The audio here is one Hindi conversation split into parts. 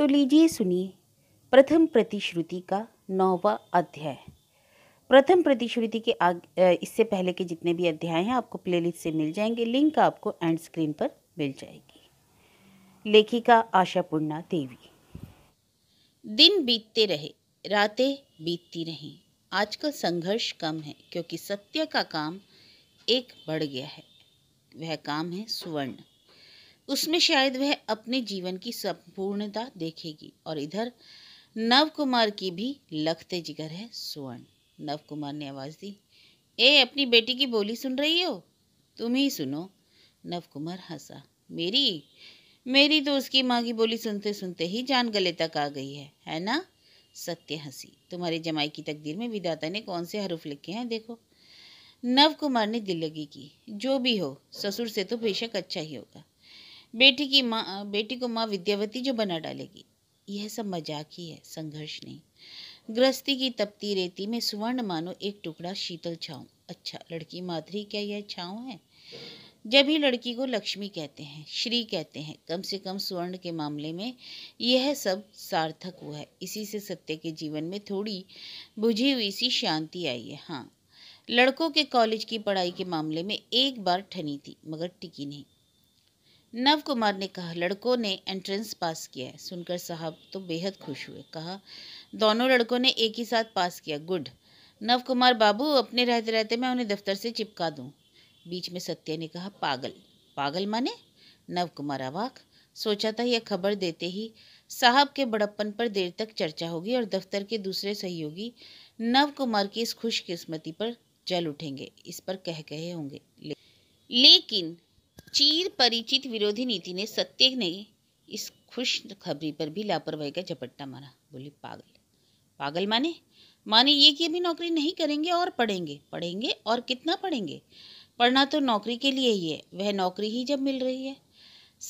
तो लीजिए सुनिए प्रथम प्रतिश्रुति का नौवा अध्याय प्रथम प्रतिश्रुति के आग इससे पहले के जितने भी अध्याय हैं आपको प्लेलिस्ट से मिल जाएंगे लिंक आपको एंड स्क्रीन पर मिल जाएगी लेखिका आशापूर्णा देवी दिन बीतते रहे रातें बीतती रहीं आजकल संघर्ष कम है क्योंकि सत्य का काम एक बढ़ गया है वह काम है सुवर्ण उसमें शायद वह अपने जीवन की संपूर्णता देखेगी और इधर नव कुमार की भी लखते जिगर है सुवर्ण नव कुमार ने आवाज़ दी ए अपनी बेटी की बोली सुन रही हो तुम ही सुनो नव कुमार हंसा मेरी मेरी तो उसकी माँ की बोली सुनते सुनते ही जान गले तक आ गई है है ना सत्य हंसी तुम्हारे जमाई की तकदीर में विदाता ने कौन से हरूफ लिखे हैं देखो नव कुमार ने दिल्लगी की जो भी हो ससुर से तो बेशक अच्छा ही होगा बेटी की माँ बेटी को माँ विद्यावती जो बना डालेगी यह सब मजाक ही है संघर्ष नहीं गृहस्थी की तपती रेती में सुवर्ण मानो एक टुकड़ा शीतल छाऊ अच्छा लड़की माधुरी क्या यह छाँव है जब ही लड़की को लक्ष्मी कहते हैं श्री कहते हैं कम से कम स्वर्ण के मामले में यह सब सार्थक हुआ है इसी से सत्य के जीवन में थोड़ी बुझी हुई सी शांति आई है हाँ लड़कों के कॉलेज की पढ़ाई के मामले में एक बार ठनी थी मगर टिकी नहीं नव कुमार ने कहा लड़कों ने एंट्रेंस पास किया है सुनकर साहब तो बेहद खुश हुए कहा दोनों लड़कों ने एक ही साथ पास किया गुड नव कुमार बाबू अपने रहते रहते मैं उन्हें दफ्तर से चिपका दूँ बीच में सत्या ने कहा पागल पागल माने नव कुमार अवाक सोचा था यह खबर देते ही साहब के बड़प्पन पर देर तक चर्चा होगी और दफ्तर के दूसरे सहयोगी नव कुमार की इस खुशकिस्मती पर जल उठेंगे इस पर कह कहे होंगे ले, लेकिन चीर परिचित विरोधी नीति ने सत्य ने इस खुश खबरी पर भी लापरवाही का झपट्टा मारा बोली पागल पागल माने माने ये कि अभी नौकरी नहीं करेंगे और पढ़ेंगे पढ़ेंगे और कितना पढ़ेंगे पढ़ना तो नौकरी के लिए ही है वह नौकरी ही जब मिल रही है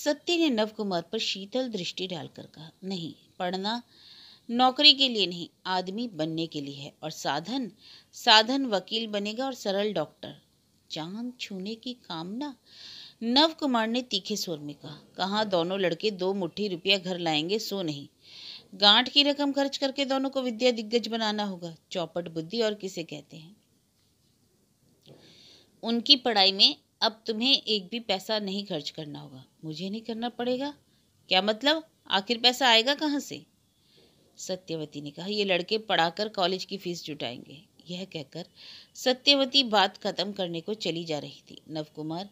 सत्य ने नव कुमार पर शीतल दृष्टि डालकर कहा नहीं पढ़ना नौकरी के लिए नहीं आदमी बनने के लिए है और साधन साधन वकील बनेगा और सरल डॉक्टर चांद छूने की कामना नव कुमार ने तीखे स्वर में कहा कहा दोनों लड़के दो मुट्ठी रुपया घर लाएंगे सो नहीं गांठ की रकम खर्च करके दोनों को विद्या दिग्गज बनाना होगा चौपट बुद्धि और किसे कहते हैं उनकी पढ़ाई में अब तुम्हें एक भी पैसा नहीं खर्च करना होगा मुझे नहीं करना पड़ेगा क्या मतलब आखिर पैसा आएगा कहाँ से सत्यवती ने कहा ये लड़के पढ़ाकर कॉलेज की फीस जुटाएंगे यह कहकर सत्यवती बात खत्म करने को चली जा रही थी नवकुमार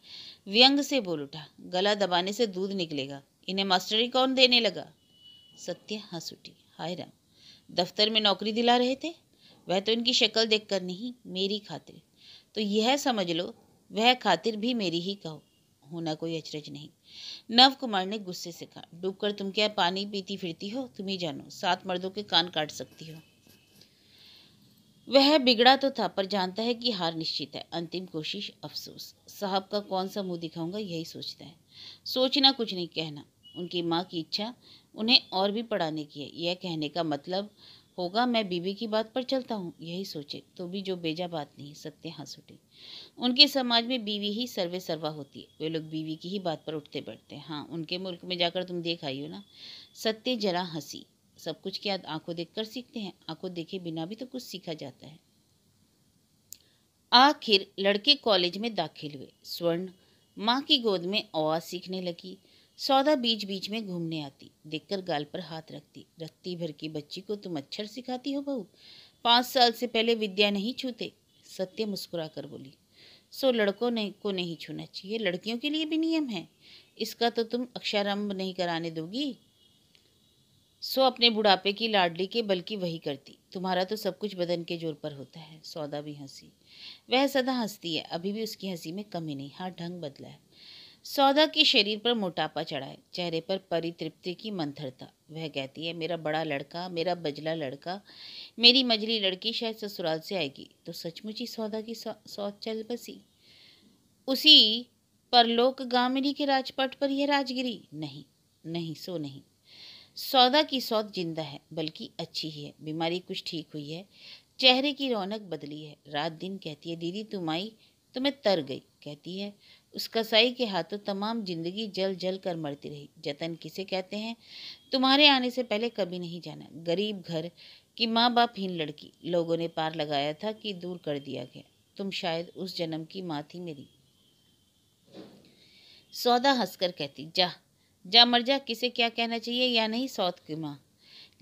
व्यंग से बोल उठा गला दबाने से दूध निकलेगा इन्हें मास्टरी कौन देने लगा सत्य हंस उठी हाय राम दफ्तर में नौकरी दिला रहे थे वह तो इनकी शक्ल देखकर नहीं मेरी खातिर तो यह समझ लो वह खातिर भी मेरी ही कहो होना कोई अचरज नहीं नव कुमार ने गुस्से से कहा डूबकर तुम क्या पानी पीती फिरती हो तुम ही जानो सात मर्दों के कान काट सकती हो वह बिगड़ा तो था पर जानता है कि हार निश्चित है अंतिम कोशिश अफसोस साहब का कौन सा मुंह दिखाऊंगा यही सोचता है सोचना कुछ नहीं कहना उनकी माँ की इच्छा उन्हें और भी पढ़ाने की है यह कहने का मतलब होगा मैं बीबी की बात पर चलता हूँ यही सोचे तो भी जो बेजा बात नहीं सत्य हंस उठे उनके समाज में बीवी ही सर्वे सर्वा होती है वे लोग बीवी की ही बात पर उठते बैठते हैं हाँ उनके मुल्क में जाकर तुम देख आई हो ना सत्य जरा हंसी सब कुछ क्या आंखों देखकर सीखते हैं आंखों देखे बिना भी तो कुछ सीखा जाता है आखिर लड़के कॉलेज में दाखिल हुए स्वर्ण माँ की गोद में आवाज सीखने लगी सौदा बीच बीच में घूमने आती देखकर गाल पर हाथ रखती रत्ती भर की बच्ची को तुम अक्षर सिखाती हो बहू पाँच साल से पहले विद्या नहीं छूते सत्य मुस्कुरा कर बोली सो लड़कों ने को नहीं छूना चाहिए लड़कियों के लिए भी नियम है इसका तो तुम अक्षारंभ नहीं कराने दोगी सो अपने बुढ़ापे की लाडली के बल्कि वही करती तुम्हारा तो सब कुछ बदन के जोर पर होता है सौदा भी हंसी वह सदा हंसती है अभी भी उसकी हंसी में कमी नहीं हर हाँ, ढंग बदला है सौदा के शरीर पर मोटापा चढ़ा है चेहरे पर परितृप्ति की मंथरता वह कहती है मेरा बड़ा लड़का मेरा बजला लड़का मेरी मजली लड़की शायद ससुराल से आएगी तो सचमुच ही सौदा की सौ चल बसी उसी परलोक गामिनी के राजपट पर यह राजगिरी नहीं नहीं सो नहीं सौदा की सौद जिंदा है बल्कि अच्छी ही है बीमारी कुछ ठीक हुई है चेहरे की रौनक बदली है रात दिन कहती है दीदी तुम आई तो मैं तर गई कहती है उस कसाई के हाथों तमाम जिंदगी जल जल कर मरती रही जतन किसे कहते हैं तुम्हारे आने से पहले कभी नहीं जाना गरीब घर की माँ बाप हीन लड़की लोगों ने पार लगाया था कि दूर कर दिया गया तुम शायद उस जन्म की माँ थी मेरी सौदा हंसकर कहती जा जा मर्जा किसे क्या कहना चाहिए या नहीं सौत की माँ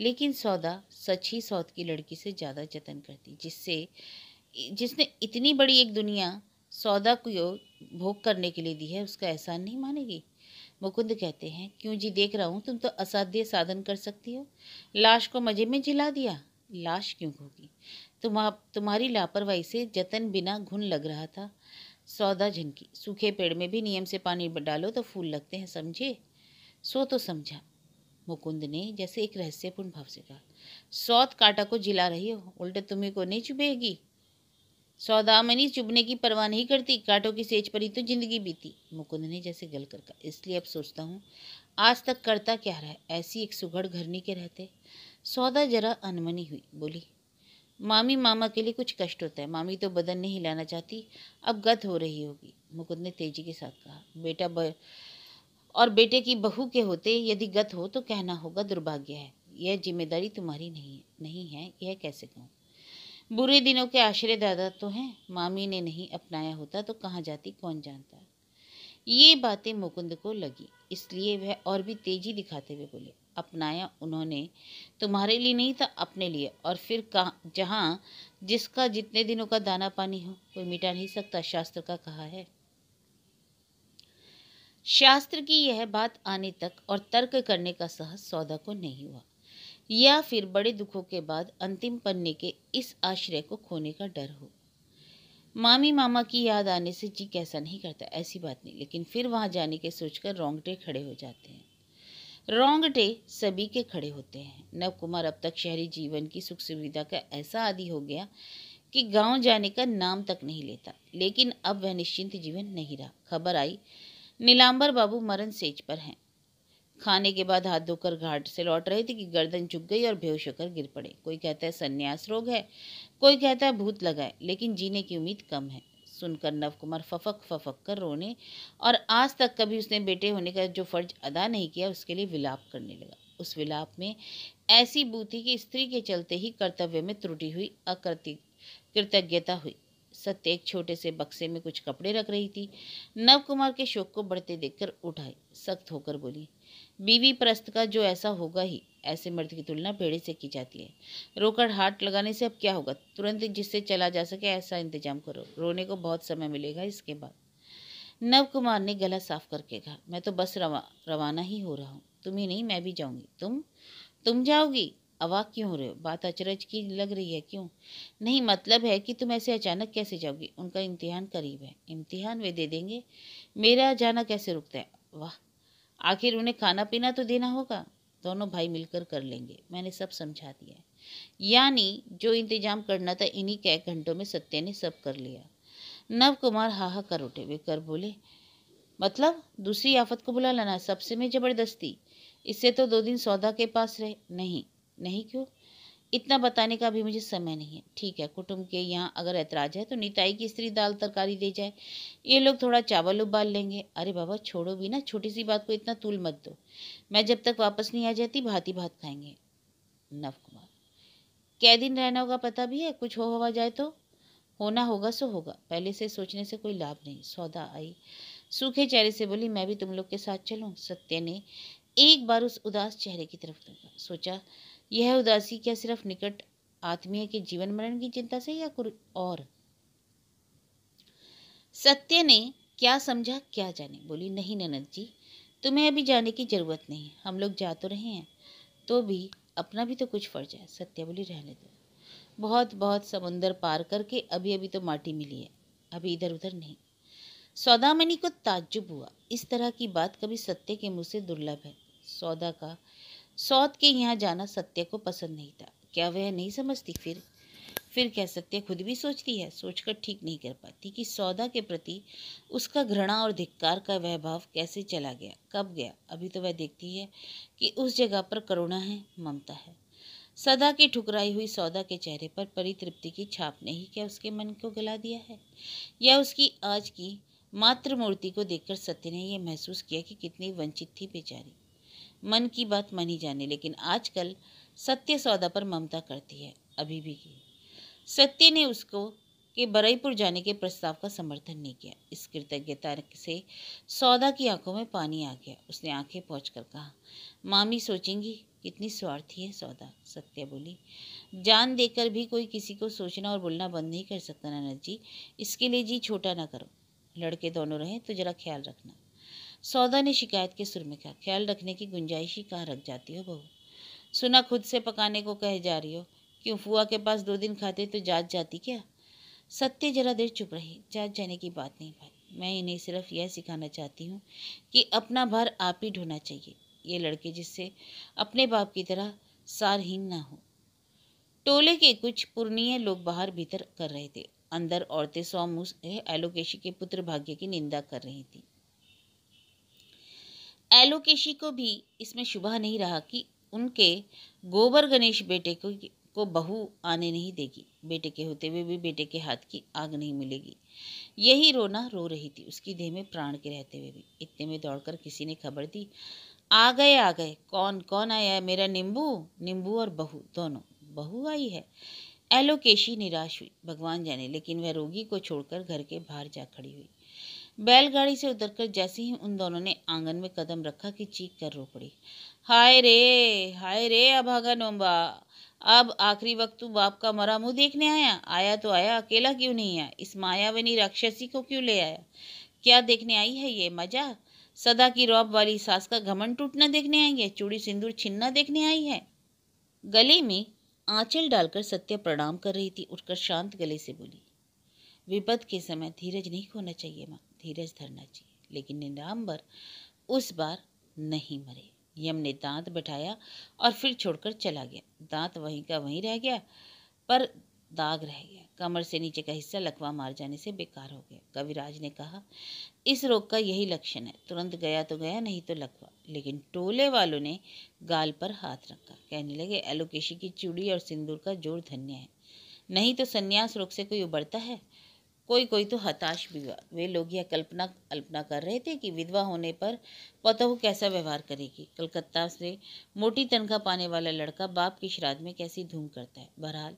लेकिन सौदा सच ही सौत की लड़की से ज़्यादा जतन करती जिससे जिसने इतनी बड़ी एक दुनिया सौदा को भोग करने के लिए दी है उसका एहसान नहीं मानेगी मुकुंद कहते हैं क्यों जी देख रहा हूँ तुम तो असाध्य साधन कर सकती हो लाश को मज़े में जिला दिया लाश क्यों होगी तुम्हा तुम्हारी लापरवाही से जतन बिना घुन लग रहा था सौदा झनकी सूखे पेड़ में भी नियम से पानी डालो तो फूल लगते हैं समझे सो तो समझा मुकुंद ने जैसे एक रहस्यपूर्ण भाव से कहा सौत काटा को जिला रही हो उल्टे तुम्हें को नहीं चुभेगी मनी चुभने की परवाह नहीं करती काटो की सेज पर ही तो जिंदगी बीती मुकुंद ने जैसे गल कर कहा इसलिए अब सोचता हूँ आज तक करता क्या रहा ऐसी एक सुघड़ घरनी के रहते सौदा जरा अनमनी हुई बोली मामी मामा के लिए कुछ कष्ट होता है मामी तो बदन नहीं हिलाना चाहती अब गत हो रही होगी मुकुंद ने तेजी के साथ कहा बेटा ब... और बेटे की बहू के होते यदि गत हो तो कहना होगा दुर्भाग्य है यह जिम्मेदारी तुम्हारी नहीं नहीं है यह कैसे कहूँ बुरे दिनों के आश्रय दादा तो हैं मामी ने नहीं अपनाया होता तो कहाँ जाती कौन जानता ये बातें मुकुंद को लगी इसलिए वह और भी तेजी दिखाते हुए बोले अपनाया उन्होंने तुम्हारे लिए नहीं था अपने लिए और फिर कहा जहाँ जिसका जितने दिनों का दाना पानी हो कोई मिटा नहीं सकता शास्त्र का कहा है शास्त्र की यह बात आने तक और तर्क करने का साहस सौदा को नहीं हुआ या फिर बड़े दुखों के बाद अंतिम पन्ने के इस आश्रय को खोने का डर हो मामी मामा की याद आने से जी कैसा नहीं करता ऐसी बात नहीं लेकिन फिर वहाँ जाने के सोचकर रोंगटे खड़े हो जाते हैं रोंगटे सभी के खड़े होते हैं नव कुमार अब तक शहरी जीवन की सुख सुविधा का ऐसा आदि हो गया कि गांव जाने का नाम तक नहीं लेता लेकिन अब वह निश्चिंत जीवन नहीं रहा खबर आई नीलांबर बाबू मरण सेज पर हैं खाने के बाद हाथ धोकर घाट से लौट रहे थे कि गर्दन झुक गई और बेहोश होकर गिर पड़े कोई कहता है संन्यास रोग है कोई कहता है भूत लगाए लेकिन जीने की उम्मीद कम है सुनकर नवकुमार फफक फफक कर रोने और आज तक कभी उसने बेटे होने का जो फर्ज अदा नहीं किया उसके लिए विलाप करने लगा उस विलाप में ऐसी बूथी कि स्त्री के चलते ही कर्तव्य में त्रुटि हुई कृतज्ञता हुई सत्य एक छोटे से बक्से में कुछ कपड़े रख रही थी नव कुमार के शोक को बढ़ते देखकर उठाई सख्त होकर बोली बीवी परस्त का जो ऐसा होगा ही ऐसे मर्द की तुलना भेड़े से की जाती है रोकड़ हाट लगाने से अब क्या होगा तुरंत जिससे चला जा सके ऐसा इंतजाम करो रोने को बहुत समय मिलेगा इसके बाद नव कुमार ने गला साफ करके कहा मैं तो बस रवा रवाना ही हो रहा हूँ तुम ही नहीं मैं भी जाऊँगी तुम तुम जाओगी अवाक क्यों हो रहे हो बात अचरज की लग रही है क्यों नहीं मतलब है कि तुम ऐसे अचानक कैसे जाओगी उनका इम्तिहान करीब है इम्तिहान वे दे देंगे मेरा जाना कैसे रुकता है वाह आखिर उन्हें खाना पीना तो देना होगा दोनों भाई मिलकर कर लेंगे मैंने सब समझा दिया यानी जो इंतजाम करना था इन्हीं कई घंटों में सत्य ने सब कर लिया नव कुमार हाहा कर उठे वे कर बोले मतलब दूसरी आफत को बुला लाना सबसे में जबरदस्ती इससे तो दो दिन सौदा के पास रहे नहीं नहीं क्यों इतना बताने का भी मुझे समय नहीं है ठीक है कुटुंब के यहाँ अगर ऐतराज है तो निताई की स्त्री दाल तरकारी दे जाए ये लोग थोड़ा चावल उबाल लेंगे अरे बाबा छोड़ो भी ना छोटी सी बात को इतना तूल मत दो मैं जब तक वापस नहीं आ जाती भांति भात खाएंगे नव कुमार कै दिन रहना होगा पता भी है कुछ हो हवा जाए तो होना होगा सो होगा पहले से सोचने से कोई लाभ नहीं सौदा आई सूखे चेहरे से बोली मैं भी तुम लोग के साथ चलूँ सत्य ने एक बार उस उदास चेहरे की तरफ देखा सोचा यह उदासी क्या सिर्फ निकट आत्मीय के जीवन मरण की चिंता से या और सत्य ने क्या समझा क्या जाने बोली नहीं ननद जी तुम्हें अभी जाने की जरूरत नहीं हम लोग जा तो रहे हैं तो भी अपना भी तो कुछ फर्ज है सत्य बोली रहने दो बहुत बहुत समुंदर पार करके अभी अभी तो माटी मिली है अभी इधर उधर नहीं सौदामनी को ताज्जुब हुआ इस तरह की बात कभी सत्य के मुंह से दुर्लभ है सौदा का सौत के यहाँ जाना सत्य को पसंद नहीं था क्या वह नहीं समझती फिर फिर क्या सत्य खुद भी सोचती है सोचकर ठीक नहीं कर पाती कि सौदा के प्रति उसका घृणा और धिक्कार का वह भाव कैसे चला गया कब गया अभी तो वह देखती है कि उस जगह पर करुणा है ममता है सदा की ठुकराई हुई सौदा के चेहरे पर परितृप्ति की छाप ने ही क्या उसके मन को गला दिया है या उसकी आज की मातृमूर्ति को देखकर सत्य ने यह महसूस किया कि कितनी वंचित थी बेचारी मन की बात मानी जाने लेकिन आजकल सत्य सौदा पर ममता करती है अभी भी की सत्य ने उसको के बरईपुर जाने के प्रस्ताव का समर्थन नहीं किया इस कृतज्ञता से सौदा की आंखों में पानी आ गया उसने आंखें पहुँच कर कहा मामी सोचेंगी कितनी स्वार्थी है सौदा सत्या बोली जान देकर भी कोई किसी को सोचना और बोलना बंद नहीं कर सकता नाना जी इसके लिए जी छोटा ना करो लड़के दोनों रहें तो ज़रा ख्याल रखना सौदा ने शिकायत के सुर में कहा ख्याल रखने की गुंजाइश ही कहाँ रख जाती हो बहू सुना खुद से पकाने को कह जा रही हो क्यों फुआ के पास दो दिन खाते तो जात जाती क्या सत्य जरा देर चुप रही जात जाने की बात नहीं भाई मैं इन्हें सिर्फ यह सिखाना चाहती हूँ कि अपना भार आप ही ढोना चाहिए ये लड़के जिससे अपने बाप की तरह सारहीन ना हो टोले के कुछ पुर्णीय लोग बाहर भीतर कर रहे थे अंदर औरतें सौ मुँह एलोकेशी के पुत्र भाग्य की निंदा कर रही थीं एलोकेशी को भी इसमें शुभा नहीं रहा कि उनके गोबर गणेश बेटे को को बहू आने नहीं देगी बेटे के होते हुए भी बेटे के हाथ की आग नहीं मिलेगी यही रोना रो रही थी उसकी देह में प्राण के रहते हुए भी इतने में दौड़कर किसी ने खबर दी आ गए आ गए कौन कौन आया है मेरा नींबू नींबू और बहू दोनों बहू आई है एलोकेशी निराश हुई भगवान जाने लेकिन वह रोगी को छोड़कर घर के बाहर जा खड़ी हुई बैलगाड़ी से उतरकर जैसे ही उन दोनों ने आंगन में कदम रखा कि चीख कर रो पड़ी हाय रे हाय रे अभागा नोम्बा अब आखिरी वक्त तू बाप का मरा मुंह देखने आया आया तो आया अकेला क्यों नहीं आया इस मायावनी राक्षसी को क्यों ले आया क्या देखने आई है ये मजा सदा की रौब वाली सास का घमन टूटना देखने आई है चूड़ी सिंदूर छिनना देखने आई है गले में आंचल डालकर सत्य प्रणाम कर रही थी उठकर शांत गले से बोली विपद के समय धीरज नहीं खोना चाहिए माँ धीरज धरना चाहिए लेकिन नीलाम्बर उस बार नहीं मरे यम ने दांत बैठाया और फिर छोड़कर चला गया दांत वहीं का वहीं रह गया पर दाग रह गया कमर से नीचे का हिस्सा लकवा मार जाने से बेकार हो गया कविराज ने कहा इस रोग का यही लक्षण है तुरंत गया तो गया नहीं तो लकवा लेकिन टोले वालों ने गाल पर हाथ रखा कहने लगे एलोकेशी की चूड़ी और सिंदूर का जोड़ धन्य है नहीं तो संन्यास रोग से कोई उबरता है कोई कोई तो हताश भी हुआ वे लोग यह कल्पना कल्पना कर रहे थे कि विधवा होने पर पतह कैसा व्यवहार करेगी कलकत्ता से मोटी तनख्वाह पाने वाला लड़का बाप के श्राद्ध में कैसी धूम करता है बहरहाल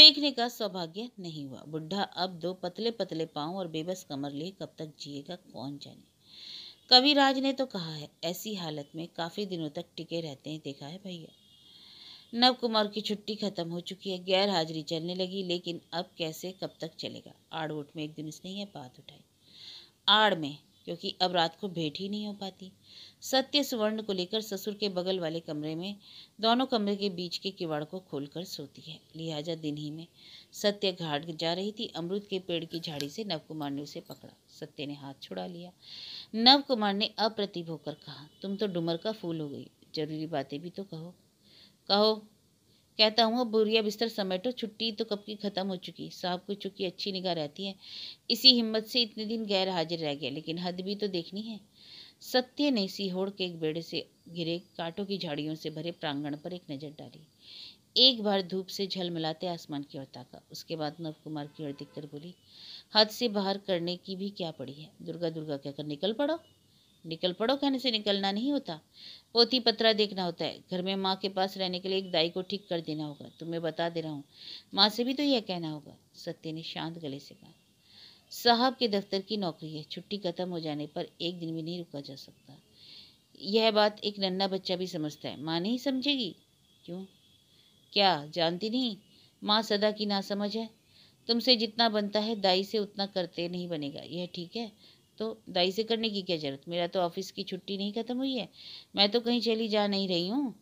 देखने का सौभाग्य नहीं हुआ बुढ़ा अब दो पतले पतले पाँव और बेबस कमर लिए कब तक जिएगा कौन जाने कविराज ने तो कहा है ऐसी हालत में काफ़ी दिनों तक टिके रहते हैं देखा है भैया नव कुमार की छुट्टी खत्म हो चुकी है गैर हाजिरी चलने लगी लेकिन अब कैसे कब तक चलेगा आड़ वोट में एक दिन उसने यह बात उठाई आड़ में क्योंकि अब रात को भेंट ही नहीं हो पाती सत्य सुवर्ण को लेकर ससुर के बगल वाले कमरे में दोनों कमरे के बीच के किवाड़ को खोलकर सोती है लिहाजा दिन ही में सत्य घाट जा रही थी अमृत के पेड़ की झाड़ी से नव कुमार ने उसे पकड़ा सत्य ने हाथ छुड़ा लिया नव कुमार ने अप्रतिभ होकर कहा तुम तो डुमर का फूल हो गई जरूरी बातें भी तो कहो कहो कहता हूँ बुरिया बिस्तर समेटो छुट्टी तो कब की ख़त्म हो चुकी साहब को चुकी अच्छी निगाह रहती है इसी हिम्मत से इतने दिन गैर हाजिर रह गया लेकिन हद भी तो देखनी है सत्य ने सीहोड़ के एक बेड़े से घिरे कांटों की झाड़ियों से भरे प्रांगण पर एक नज़र डाली एक बार धूप से झलमलाते आसमान की ओर ताका उसके बाद नव कुमार की ओर दिखकर बोली हद से बाहर करने की भी क्या पड़ी है दुर्गा दुर्गा कहकर निकल पड़ो निकल पड़ो कहने से निकलना नहीं होता पोती पत्रा देखना होता है घर में माँ के पास रहने के लिए एक दाई को ठीक कर देना होगा तुम्हें बता दे रहा हूँ माँ से भी तो यह कहना होगा सत्य ने शांत गले से कहा साहब के दफ्तर की नौकरी है छुट्टी खत्म हो जाने पर एक दिन भी नहीं रुका जा सकता यह बात एक नन्ना बच्चा भी समझता है माँ नहीं समझेगी क्यों क्या जानती नहीं माँ सदा की ना समझ है तुमसे जितना बनता है दाई से उतना करते नहीं बनेगा यह ठीक है तो दाई से करने की क्या ज़रूरत मेरा तो ऑफिस की छुट्टी नहीं ख़त्म हुई है मैं तो कहीं चली जा नहीं रही हूँ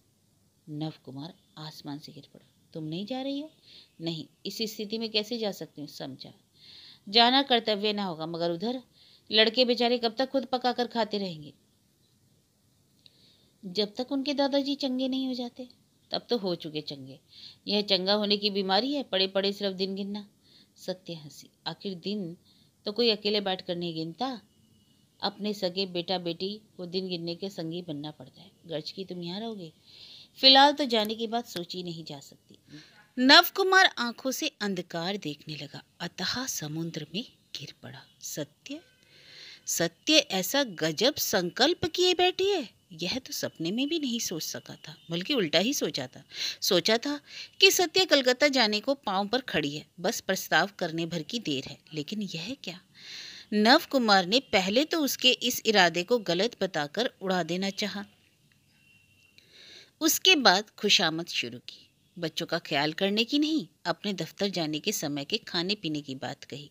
नव कुमार आसमान से गिर पड़ा तुम नहीं जा रही हो नहीं इस स्थिति में कैसे जा सकती हूँ समझा जाना कर्तव्य ना होगा मगर उधर लड़के बेचारे कब तक खुद पका कर खाते रहेंगे जब तक उनके दादाजी चंगे नहीं हो जाते तब तो हो चुके चंगे यह चंगा होने की बीमारी है पड़े पड़े सिर्फ दिन गिनना सत्य हंसी आखिर दिन तो कोई अकेले बैठ कर नहीं गिनता अपने सगे बेटा बेटी को दिन गिनने के संगी बनना पड़ता है गर्ज की तुम यहाँ रहोगे फिलहाल तो जाने की बात सोची नहीं जा सकती नव कुमार आंखों से अंधकार देखने लगा अतः समुद्र में गिर पड़ा सत्य सत्य ऐसा गजब संकल्प किए बैठी है यह तो सपने में भी नहीं सोच सका था बल्कि उल्टा ही सोचा था सोचा था कि सत्य कलकत्ता जाने को पांव पर खड़ी है बस प्रस्ताव करने भर की देर है लेकिन यह क्या नव कुमार ने पहले तो उसके इस इरादे को गलत बताकर उड़ा देना चाहा। उसके बाद खुशामद शुरू की बच्चों का ख्याल करने की नहीं अपने दफ्तर जाने के समय के खाने पीने की बात कही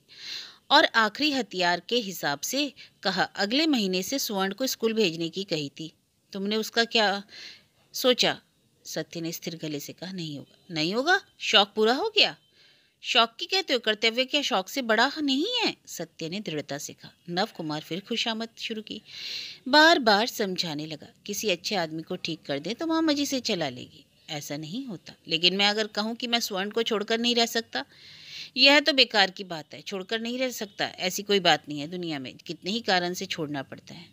और आखिरी हथियार के हिसाब से कहा अगले महीने से सुवर्ण को स्कूल भेजने की कही थी तुमने उसका क्या सोचा सत्य ने स्थिर गले से कहा नहीं होगा नहीं होगा शौक पूरा हो गया शौक की कहते हो कर्तव्य क्या शौक से बड़ा नहीं है सत्य ने दृढ़ता से कहा नव कुमार फिर खुशामद शुरू की बार बार समझाने लगा किसी अच्छे आदमी को ठीक कर दे तो माँ मजी से चला लेगी ऐसा नहीं होता लेकिन मैं अगर कहूँ कि मैं स्वर्ण को छोड़कर नहीं रह सकता यह तो बेकार की बात है छोड़कर नहीं रह सकता ऐसी कोई बात नहीं है दुनिया में कितने ही कारण से छोड़ना पड़ता है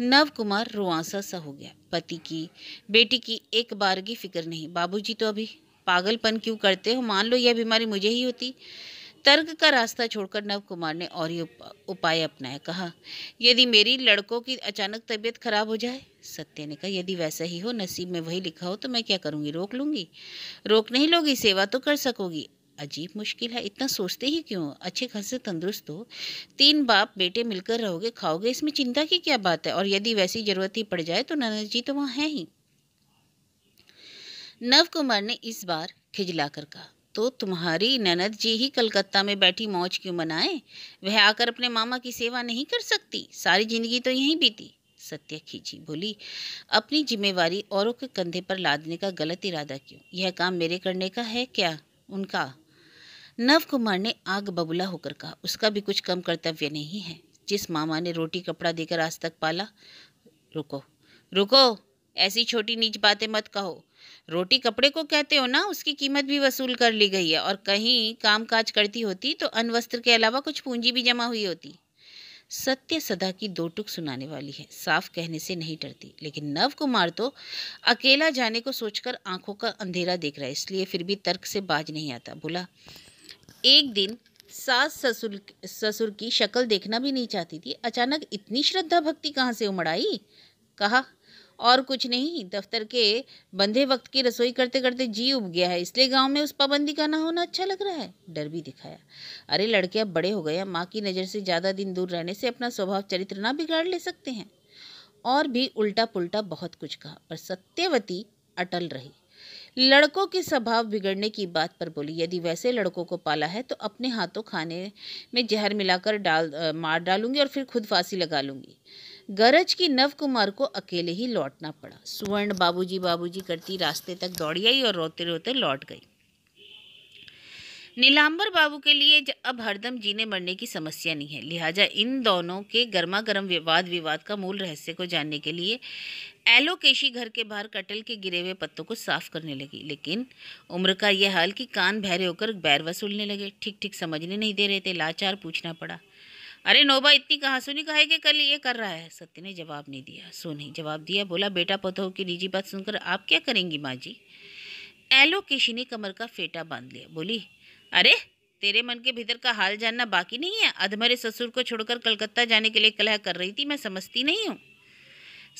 नव कुमार रुआसा सा हो गया पति की बेटी की एक बार की फिक्र नहीं बाबूजी तो अभी पागलपन क्यों करते हो मान लो यह बीमारी मुझे ही होती तर्क का रास्ता छोड़कर नव कुमार ने और ही उपाय अपनाया कहा यदि मेरी लड़कों की अचानक तबीयत खराब हो जाए सत्य ने कहा यदि वैसा ही हो नसीब में वही लिखा हो तो मैं क्या करूँगी रोक लूँगी रोक नहीं लोगी सेवा तो कर सकोगी अजीब मुश्किल है इतना सोचते ही क्यों अच्छे से तंदुरुस्त हो तीन बाप बेटे मिलकर रहोगे खाओगे इसमें चिंता की क्या बात है और यदि वैसी ज़रूरत ही पड़ जाए तो नाना जी तो वहाँ हैं ही नव कुमार ने इस बार खिजलाकर कहा तो तुम्हारी ननद जी ही कलकत्ता में बैठी मौज क्यों मनाए वह आकर अपने मामा की सेवा नहीं कर सकती सारी जिंदगी तो यहीं बीती सत्य खींची बोली अपनी जिम्मेवारी औरों के कंधे पर लादने का गलत इरादा क्यों यह काम मेरे करने का है क्या उनका नव कुमार ने आग बबूला होकर कहा उसका भी कुछ कम कर्तव्य नहीं है जिस मामा ने रोटी कपड़ा देकर आज तक पाला रुको रुको ऐसी छोटी नीच बातें मत कहो रोटी कपड़े को कहते हो ना उसकी कीमत भी वसूल कर ली गई है और कहीं काम काज करती होती तो अन्य वस्त्र के अलावा कुछ पूंजी भी जमा हुई होती सत्य सदा की दो टुक सुनाने वाली है साफ कहने से नहीं डरती लेकिन नव कुमार तो अकेला जाने को सोचकर आंखों का अंधेरा देख रहा है इसलिए फिर भी तर्क से बाज नहीं आता बोला एक दिन सास ससुर ससुर की शक्ल देखना भी नहीं चाहती थी अचानक इतनी श्रद्धा भक्ति कहाँ से उमड़ आई कहा और कुछ नहीं दफ्तर के बंधे वक्त की रसोई करते करते जी उब गया है इसलिए गांव में उस पाबंदी का ना होना अच्छा लग रहा है डर भी दिखाया अरे लड़के अब बड़े हो गए माँ की नज़र से ज़्यादा दिन दूर रहने से अपना स्वभाव चरित्र ना बिगाड़ ले सकते हैं और भी उल्टा पुल्टा बहुत कुछ कहा पर सत्यवती अटल रही लड़कों के स्वभाव बिगड़ने की बात पर बोली यदि वैसे लड़कों को पाला है तो अपने हाथों खाने में जहर मिलाकर डाल मार डालूंगी और फिर खुद फांसी लगा लूंगी गरज की नव कुमार को अकेले ही लौटना पड़ा सुवर्ण बाबूजी बाबूजी करती रास्ते तक दौड़ी आई और रोते रोते लौट गई नीलांबर बाबू के लिए अब हरदम जीने मरने की समस्या नहीं है लिहाजा इन दोनों के गर्मा गर्म वाद विवाद का मूल रहस्य को जानने के लिए एलोकेशी घर के बाहर कटल के गिरे हुए पत्तों को साफ करने लगी लेकिन उम्र का यह हाल कि कान भैरे होकर बैर वसूलने लगे ठीक ठीक समझने नहीं दे रहे थे लाचार पूछना पड़ा अरे नोबा इतनी कहा सुनी कहा कि कल ये कर रहा है सत्य ने जवाब नहीं दिया सोनी जवाब दिया बोला बेटा पतोह की निजी बात सुनकर आप क्या करेंगी माँ जी एलो केशी ने कमर का फेटा बांध लिया बोली अरे तेरे मन के भीतर का हाल जानना बाकी नहीं है अधमरे ससुर को छोड़कर कलकत्ता जाने के लिए कलह कर रही थी मैं समझती नहीं हूँ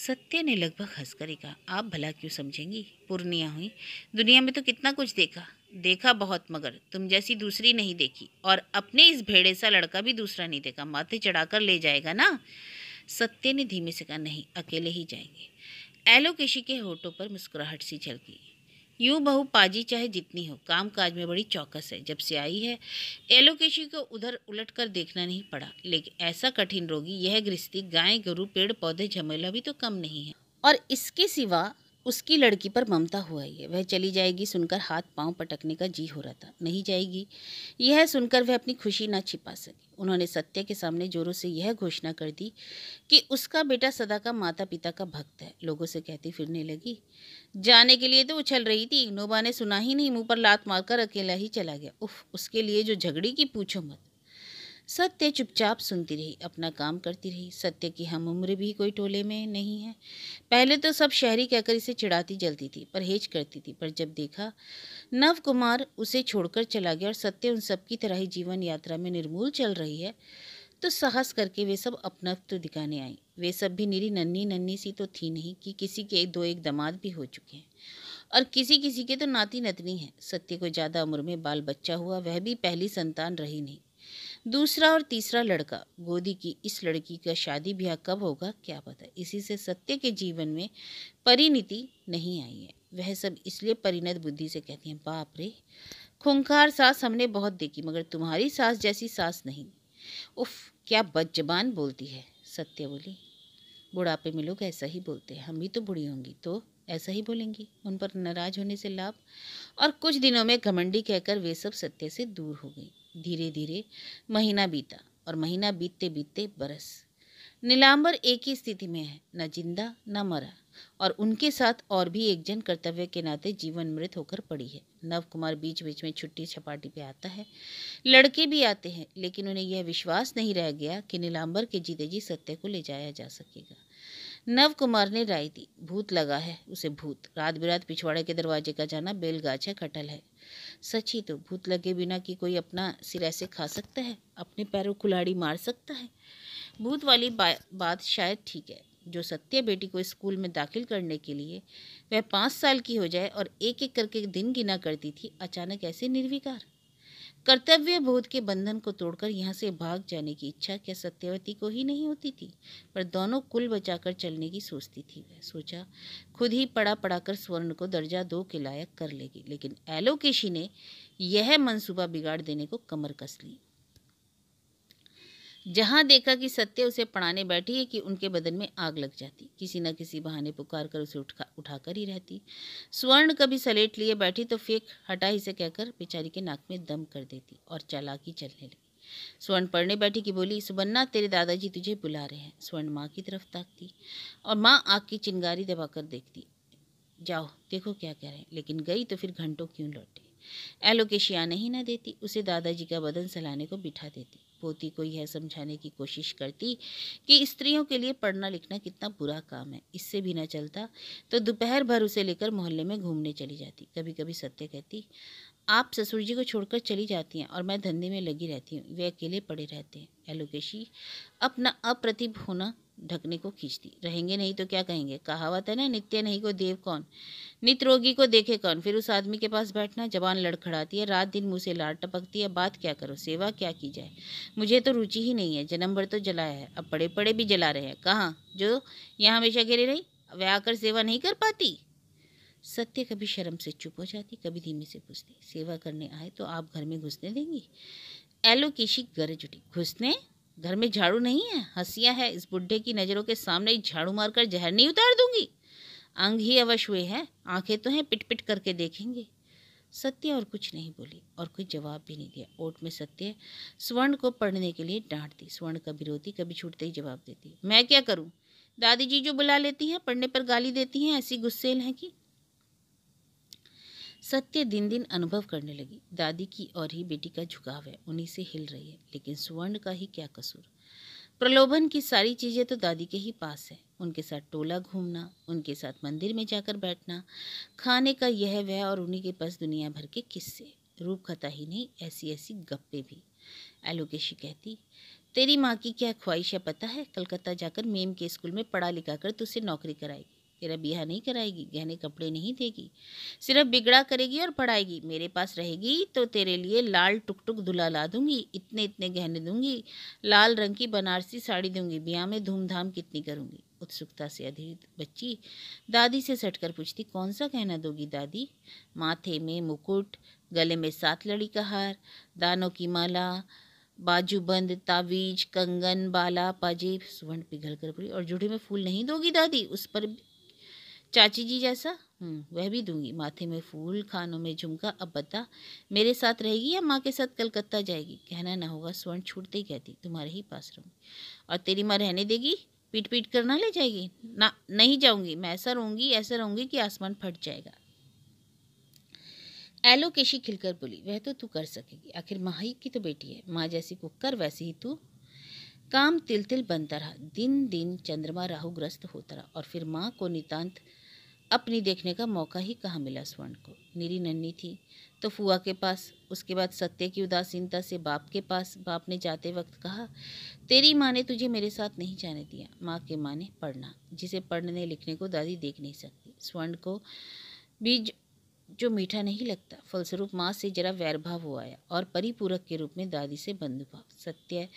सत्य ने लगभग हंसकर ही कहा आप भला क्यों समझेंगी पूर्णिया हुई दुनिया में तो कितना कुछ देखा देखा बहुत मगर तुम जैसी दूसरी नहीं देखी और अपने इस भेड़े सा लड़का भी दूसरा नहीं देखा माथे चढ़ाकर ले जाएगा ना सत्य ने धीमे से कहा नहीं अकेले ही जाएंगे एलोकेशी के होठों पर मुस्कुराहट सी झलकी यूं बहू पाजी चाहे जितनी हो काम काज में बड़ी चौकस है जब से आई है एलोकेशी को उधर उलट कर देखना नहीं पड़ा लेकिन ऐसा कठिन रोगी यह गृहस्थी गाय गरु पेड़ पौधे झमेला भी तो कम नहीं है और इसके सिवा उसकी लड़की पर ममता हुआ है वह चली जाएगी सुनकर हाथ पांव पटकने का जी हो रहा था नहीं जाएगी यह सुनकर वह अपनी खुशी ना छिपा सकी उन्होंने सत्य के सामने जोरों से यह घोषणा कर दी कि उसका बेटा सदा का माता पिता का भक्त है लोगों से कहती फिरने लगी जाने के लिए तो उछल रही थी नोबा ने सुना ही नहीं मुंह पर लात मारकर अकेला ही चला गया उफ उसके लिए जो झगड़ी की पूछो मत सत्य चुपचाप सुनती रही अपना काम करती रही सत्य की हम उम्र भी कोई टोले में नहीं है पहले तो सब शहरी कहकर इसे चिढ़ाती जलती थी परहेज करती थी पर जब देखा नव कुमार उसे छोड़कर चला गया और सत्य उन सब की तरह ही जीवन यात्रा में निर्मूल चल रही है तो साहस करके वे सब अपनत्व दिखाने आई वे सब भी निरी नन्ही नन्नी सी तो थी नहीं कि किसी के एक दो एक दमाद भी हो चुके हैं और किसी किसी के तो नाती नतनी है सत्य को ज़्यादा उम्र में बाल बच्चा हुआ वह भी पहली संतान रही नहीं दूसरा और तीसरा लड़का गोदी की इस लड़की का शादी ब्याह कब होगा क्या पता इसी से सत्य के जीवन में परिणति नहीं आई है वह सब इसलिए परिणत बुद्धि से कहती हैं बाप रे खूंखार सास हमने बहुत देखी मगर तुम्हारी सास जैसी सास नहीं उफ क्या बदजबान बोलती है सत्य बोली बुढ़ापे में लोग ऐसा ही बोलते हैं हम भी तो बुढ़ी होंगी तो ऐसा ही बोलेंगी उन पर नाराज होने से लाभ और कुछ दिनों में घमंडी कहकर वे सब सत्य से दूर हो गई धीरे धीरे महीना बीता और महीना बीतते बीतते बरस नीलाम्बर एक ही स्थिति में है न जिंदा न मरा और उनके साथ और भी एक जन कर्तव्य के नाते जीवन मृत होकर पड़ी है नव कुमार बीच बीच में छुट्टी छपाटी पे आता है लड़के भी आते हैं लेकिन उन्हें यह विश्वास नहीं रह गया कि नीलांबर के जीते जी सत्य को ले जाया जा सकेगा नव कुमार ने राय दी भूत लगा है उसे भूत रात बिरात पिछवाड़े के दरवाजे का जाना बेलगाछा खटल है सच ही तो भूत लगे बिना कि कोई अपना सिर ऐसे खा सकता है अपने पैरों कुलाड़ी मार सकता है भूत वाली बा, बात शायद ठीक है जो सत्य बेटी को स्कूल में दाखिल करने के लिए वह पाँच साल की हो जाए और एक एक करके दिन गिना करती थी अचानक ऐसे निर्विकार कर्तव्य बोध के बंधन को तोड़कर यहाँ से भाग जाने की इच्छा क्या सत्यवती को ही नहीं होती थी पर दोनों कुल बचाकर चलने की सोचती थी वह सोचा खुद ही पड़ा पड़ा कर स्वर्ण को दर्जा दो के लायक कर लेगी लेकिन एलोकेशी ने यह मनसूबा बिगाड़ देने को कमर कस ली जहाँ देखा कि सत्य उसे पढ़ाने बैठी है कि उनके बदन में आग लग जाती किसी न किसी बहाने पुकार कर उसे उठा उठा कर ही रहती स्वर्ण कभी सलेट लिए बैठी तो फेंक हटा ही से कहकर बेचारी के नाक में दम कर देती और चालाकी चलने लगी स्वर्ण पढ़ने बैठी कि बोली सुबन्ना तेरे दादाजी तुझे बुला रहे हैं स्वर्ण माँ की तरफ ताकती और माँ आग की चिंगारी दबाकर देखती जाओ देखो क्या कह रहे हैं लेकिन गई तो फिर घंटों क्यों लौटे एलोकेशिया नहीं ना देती उसे दादाजी का बदन सलाने को बिठा देती पोती को यह समझाने की कोशिश करती कि स्त्रियों के लिए पढ़ना लिखना कितना बुरा काम है इससे भी ना चलता तो दोपहर भर उसे लेकर मोहल्ले में घूमने चली जाती कभी कभी सत्य कहती आप ससुर जी को छोड़कर चली जाती हैं और मैं धंधे में लगी रहती हूँ वे अकेले पड़े रहते हैं एलोकेशी अपना अप्रतिभ होना ढकने को खींचती रहेंगे नहीं तो क्या कहेंगे कहावत है ना नित्य नहीं को देव कौन नित रोगी को देखे कौन फिर उस आदमी के पास बैठना जबान लड़खड़ाती है रात दिन मुँह से लार टपकती है बात क्या करो सेवा क्या की जाए मुझे तो रुचि ही नहीं है जन्म भर तो जलाया है अब पड़े पड़े भी जला रहे हैं कहाँ जो यहाँ हमेशा घेरे रही वह आकर सेवा नहीं कर पाती सत्य कभी शर्म से चुप हो जाती कभी धीमे से पूछती सेवा करने आए तो आप घर में घुसने देंगी एलो गरज उठी घुसने घर में झाड़ू नहीं है हसिया है इस बुढ़े की नज़रों के सामने झाड़ू मारकर जहर नहीं उतार दूंगी अंग ही अवश्य हुए हैं आंखें तो हैं पिट पिट करके देखेंगे सत्य और कुछ नहीं बोली और कोई जवाब भी नहीं दिया ओट में सत्य स्वर्ण को पढ़ने के लिए डांटती स्वर्ण का विरोधी कभी छूटते ही जवाब देती मैं क्या करूं दादी जी जो बुला लेती हैं पढ़ने पर गाली देती हैं ऐसी गुस्सेल हैं कि सत्य दिन दिन अनुभव करने लगी दादी की और ही बेटी का झुकाव है उन्हीं से हिल रही है लेकिन सुवर्ण का ही क्या कसूर प्रलोभन की सारी चीज़ें तो दादी के ही पास है उनके साथ टोला घूमना उनके साथ मंदिर में जाकर बैठना खाने का यह वह और उन्हीं के पास दुनिया भर के किस्से रूप खता ही नहीं ऐसी ऐसी गप्पे भी एलोकेशी कहती तेरी माँ की क्या ख्वाहिश है पता है कलकत्ता जाकर मेम के स्कूल में पढ़ा लिखा कर तुझसे नौकरी कराएगी तेरा ब्याह नहीं कराएगी गहने कपड़े नहीं देगी सिर्फ बिगड़ा करेगी और पढ़ाएगी मेरे पास रहेगी तो तेरे लिए लाल टुक टुक धुला ला दूंगी इतने इतने गहने दूंगी लाल रंग की बनारसी साड़ी दूंगी ब्याह में धूमधाम कितनी करूंगी उत्सुकता से अधीर बच्ची दादी से सटकर पूछती कौन सा गहना दोगी दादी माथे में मुकुट गले में सात लड़ी का हार दानों की माला बाजूबंद तावीज कंगन बाला पाजेब सुवर्ण पिघल कर पड़ी और जुड़े में फूल नहीं दोगी दादी उस पर चाची जी जैसा हम्म, वह भी दूंगी माथे में फूल खानों में झुमका अब बता मेरे साथ रहेगी या माँ के साथ कलकत्ता जाएगी कहना ना होगा स्वर्ण छूटते ही कहती तुम्हारे ही पास रहूँगी और तेरी माँ रहने देगी पीट पीट कर ना ले जाएगी ना नहीं जाऊँगी मैं ऐसा रहूँगी ऐसा रहूँगी कि आसमान फट जाएगा एलो केशी खिलकर बोली वह तो तू कर सकेगी आखिर माँ की तो बेटी है माँ जैसी कुकर वैसी ही तू काम तिल तिल बनता रहा दिन दिन चंद्रमा राहुग्रस्त होता रहा और फिर माँ को नितांत अपनी देखने का मौका ही कहाँ मिला स्वर्ण को मेरी नन्नी थी तो फुआ के पास उसके बाद सत्य की उदासीनता से बाप के पास बाप ने जाते वक्त कहा तेरी माँ ने तुझे मेरे साथ नहीं जाने दिया माँ के माँ ने पढ़ना जिसे पढ़ने लिखने को दादी देख नहीं सकती स्वर्ण को बीज जो मीठा नहीं लगता फलस्वरूप माँ से जरा वैरभाव हो आया और परिपूरक के रूप में दादी से बंधुभाव सत्य